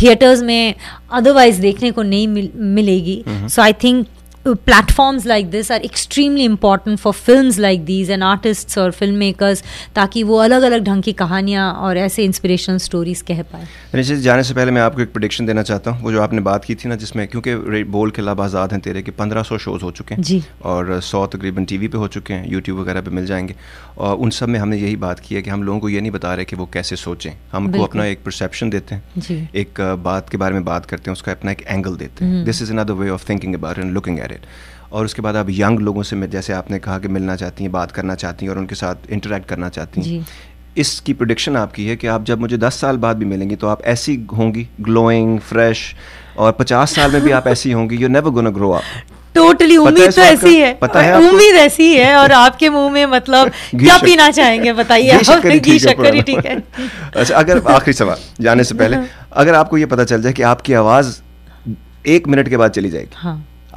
थिएटर्स में अदरवाइज देखने को नहीं मिल, मिलेगी so I think platforms like this are extremely important for film like these and artist और फिल्म मेकर्स ताकि वो अलग अलग ढंग की कहानियाँ और ऐसे इंस्परेशन स्टोरीज कह पाए रणजीत जाने से पहले मैं आपको एक प्रोडिक्शन देना चाहता हूँ वो जो आपने बात की थी ना जिसमें क्योंकि बोल के लाभ आज़ाद हैं तेरे के पंद्रह सौ शोज़ हो चुके हैं जी और सौ तकरीबन टी वी पे हो चुके हैं यूट्यूब वगैरह पर मिल जाएंगे और उन सब में हमने यही बात की है कि हम लोगों को ये नहीं बता रहे कि वो कैसे सोचें हमको अपना एक परसेप्शन देते हैं एक बात के बारे में बात करते हैं उसका अपना एक एंगल देते हैं this is another way of thinking about and looking at it और उसके बाद आप यंग लोगों से जैसे आपने कहा कि मिलना चाहती हैं बात करना चाहती हैं और उनके साथ इंटरेक्ट करना चाहती हैं इसकी प्रोडिक्शन आपकी है कि आप जब मुझे दस साल बाद भी मिलेंगी तो आप ऐसी होंगी ग्लोइंग फ्रेश और पचास साल में भी आप ऐसी होंगी you never gonna grow up totally उम्मीद तो ऐसी है उम्मीद ऐसी है और आपके मुंह में मतलब क्या पीना चाहेंगे बताइए घी शक्कर ठीक है अच्छा अगर आखिरी सवाल जाने से पहले हाँ। अगर आपको ये पता चल जाए कि आपकी आवाज एक मिनट के बाद चली जाएगी हाँ।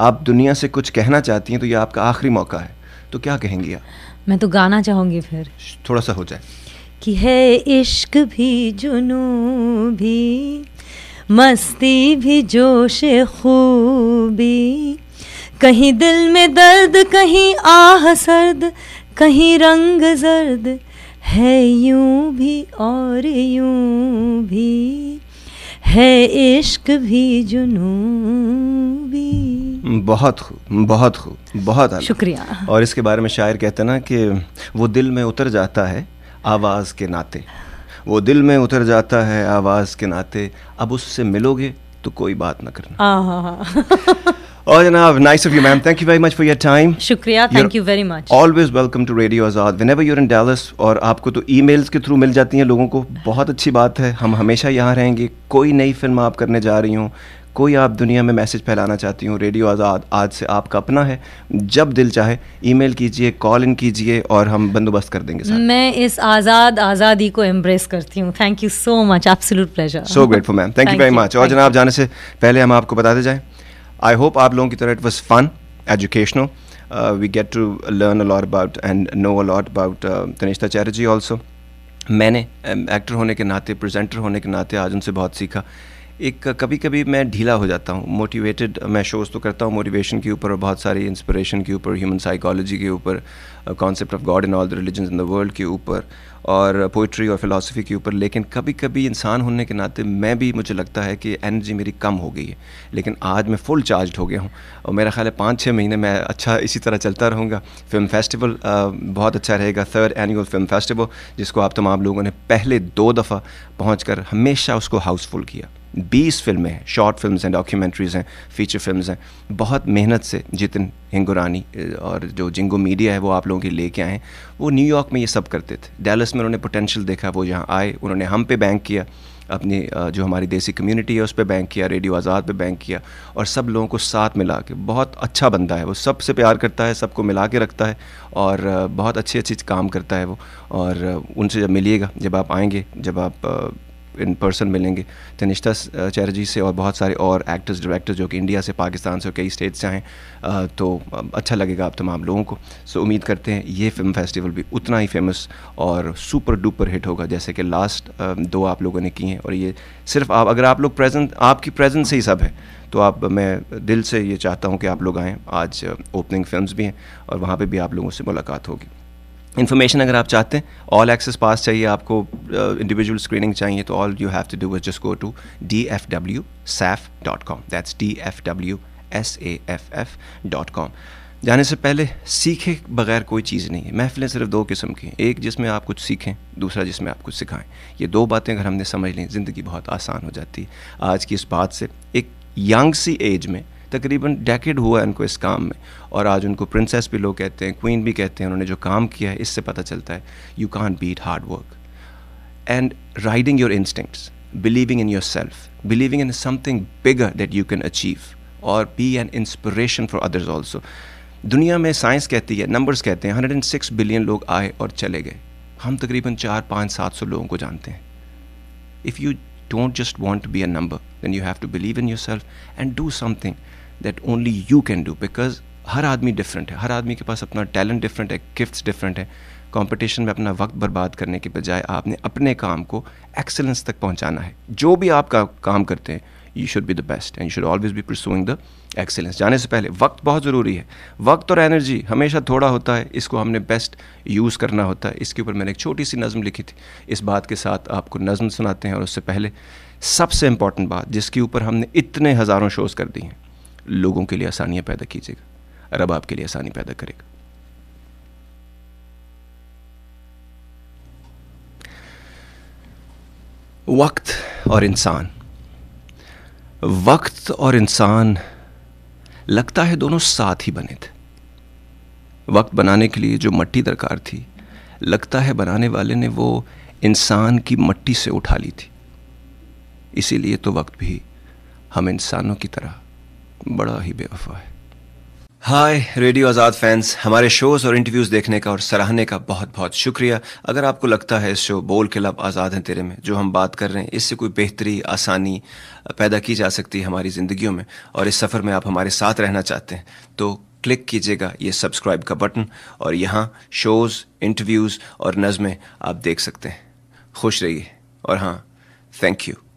आप दुनिया से कुछ कहना चाहती हैं तो ये आपका आखिरी मौका है तो क्या कहेंगी आप मैं तो गाना चाहूंगी फिर थोड़ा सा हो जाए कि है इश्क भी जुनू भी मस्ती भी जोश खूबी कहीं दिल में दर्द कहीं आह सर्द कहीं रंग जर्द है यूं भी और यूं भी है इश्क भी जुनू भी बहुत खूब बहुत खूब बहुत शुक्रिया और इसके बारे में शायर कहते ना कि वो दिल में उतर जाता है आवाज़ के नाते वो दिल में उतर जाता है आवाज़ के नाते अब उससे मिलोगे तो कोई बात ना करना Oh, Janab, nice of you, ma'am. Thank you very much for your time. शुक्रिया thank you very much always welcome to radio Azad whenever you're in Dallas और आपको तो मेल्स के थ्रू मिल जाती हैं लोगों को बहुत अच्छी बात है हम हमेशा यहाँ रहेंगे कोई नई फिल्म आप करने जा रही हूँ कोई आप दुनिया में मैसेज फैलाना चाहती हूँ रेडियो आज़ाद आज से आपका अपना है जब दिल चाहे ईमेल कीजिए कॉल इन कीजिए और हम बंदोबस्त कर देंगे मैं इस आज़ाद आज़ादी को एम्ब्रेस करती हूँ thank you so much absolute pleasure so grateful ma'am thank you very much और जनाब जाने से पहले हम आपको बताते जाएँ आई होप आप लोगों की तरह it was fun educational we get to learn a lot lot about and know about lot about also uh, मैंने एक्टर um, होने के नाते प्रेजेंटर होने के नाते आज उनसे बहुत सीखा एक uh, कभी कभी मैं ढीला हो जाता हूँ मोटिवेटेड uh, मैं शोज़ तो करता हूँ मोटिवेशन के ऊपर और बहुत सारी इंस्पिरेशन के ऊपर ह्यूमन साइकोलॉजी के ऊपर concept of God in all the religion in the world के ऊपर और पोइट्री और फ़िलासफ़ी के ऊपर लेकिन कभी कभी इंसान होने के नाते मैं भी मुझे लगता है कि एनर्जी मेरी कम हो गई है लेकिन आज मैं फुल चार्ज हो गया हूँ और मेरा ख्याल है पाँच छः महीने मैं अच्छा इसी तरह चलता रहूँगा फिल्म फेस्टिवल बहुत अच्छा रहेगा थर्ड एनुअल फिल्म फेस्टिवल जिसको आप तमाम लोगों ने पहले दो दफ़ा पहुँच हमेशा उसको हाउसफुल किया बीस फिल्में हैं शॉर्ट फिल्म हैं डॉक्यूमेंट्रीज़ हैं फीचर फिल्म हैं बहुत मेहनत से जितन हिंगुरानी और जो जिंगो मीडिया है वो आप लोगों के लेके आए हैं वो न्यूयॉर्क में ये सब करते थे डैलस में उन्होंने पोटेंशियल देखा वो यहाँ आए उन्होंने हम पे बैंक किया अपनी जो हमारी देसी कम्युनिटी है उस पर बैंक किया रेडियो आज़ाद पे बैंक किया और सब लोगों को साथ मिला के बहुत अच्छा बंदा है वो सबसे प्यार करता है सबको मिला के रखता है और बहुत अच्छी अच्छी काम करता है वो और उनसे जब मिलिएगा जब आप आएंगे जब आप इन पर्सन मिलेंगे तनिष्ठा चैटर्जी से और बहुत सारे और एक्टर्स डायरेक्टर्स जो कि इंडिया से पाकिस्तान से और कई स्टेट से आएँ तो अच्छा लगेगा आप तमाम लोगों को सो उम्मीद करते हैं ये फिल्म फेस्टिवल भी उतना ही फेमस और सुपर डुपर हिट होगा जैसे कि लास्ट दो आप लोगों ने की हैं और ये सिर्फ आप अगर आप लोग प्रेजेंट आपकी प्रेजेंस से ही सब है तो आप मैं दिल से ये चाहता हूँ कि आप लोग आएँ आज ओपनिंग फिल्म भी हैं और वहाँ पर भी आप लोगों से मुलाकात होगी इन्फॉर्मेशन अगर आप चाहते हैं ऑल एक्सेस पास चाहिए आपको इंडिविजुअल uh, स्क्रीनिंग चाहिए तो all you have to do just go to D F W SAFF dot com that's D F W S A F F dot com जाने से पहले सीखे बगैर कोई चीज़ नहीं है महफिलें सिर्फ दो किस्म की हैं एक जिसमें आप कुछ सीखें दूसरा जिसमें आप कुछ सिखाएं ये दो बातें अगर हमने समझ लें ज़िंदगी बहुत आसान हो जाती है आज की इस बात से एक यंग सी एज में तकरीबन डेकेड हुआ है इनको इस काम में और आज उनको प्रिंसेस भी लोग कहते हैं क्वीन भी कहते हैं उन्होंने जो काम किया है इससे पता चलता है you can beat hard work and riding your instincts believing in yourself believing in something bigger that you can achieve और be an inspiration for others also दुनिया में साइंस कहती है नंबर्स कहते हैं सिक्स बिलियन लोग आए और चले गए हम तकरीबन चार पाँच सात सौ लोगों को जानते हैं if you don't just want to be a number. Then you have to believe in yourself and do something that only you can do because हर आदमी डिफरेंट है हर आदमी के पास अपना टैलेंट डिफरेंट है गिफ्ट्स डिफरेंट है कंपटीशन में अपना वक्त बर्बाद करने के बजाय आपने अपने काम को एक्सेलेंस तक पहुंचाना है जो भी आप का, काम करते हैं you should be the best and you should always be pursuing the excellence जाने से पहले वक्त बहुत ज़रूरी है वक्त और एनर्जी हमेशा थोड़ा होता है इसको हमने बेस्ट यूज़ करना होता है इसके ऊपर मैंने एक छोटी सी नज़म लिखी थी इस बात के साथ आपको नज़म सुनाते हैं और उससे पहले सबसे इम्पॉर्टेंट बात जिसके ऊपर हमने इतने हज़ारों शोज़ कर दी हैं लोगों के लिए आसानियाँ पैदा कीजिएगा रब आपके लिए आसानी पैदा करेगा वक्त और इंसान वक्त और इंसान लगता है दोनों साथ ही बने थे वक्त बनाने के लिए जो मट्टी दरकार थी लगता है बनाने वाले ने वो इंसान की मट्टी से उठा ली थी इसीलिए तो वक्त भी हम इंसानों की तरह बड़ा ही बेवफा है हाय रेडियो आज़ाद फैंस हमारे शोज़ और इंटरव्यूज़ देखने का और सराहने का बहुत बहुत शुक्रिया अगर आपको लगता है इस शो बोल के लब आज़ाद हैं तेरे में जो हम बात कर रहे हैं इससे कोई बेहतरी आसानी पैदा की जा सकती है हमारी ज़िंदगियों में और इस सफ़र में आप हमारे साथ रहना चाहते हैं तो क्लिक कीजिएगा ये सब्सक्राइब का बटन और यहाँ शोज़ इंटरव्यूज़ और नज़में आप देख सकते हैं खुश रहिए और हाँ थैंक यू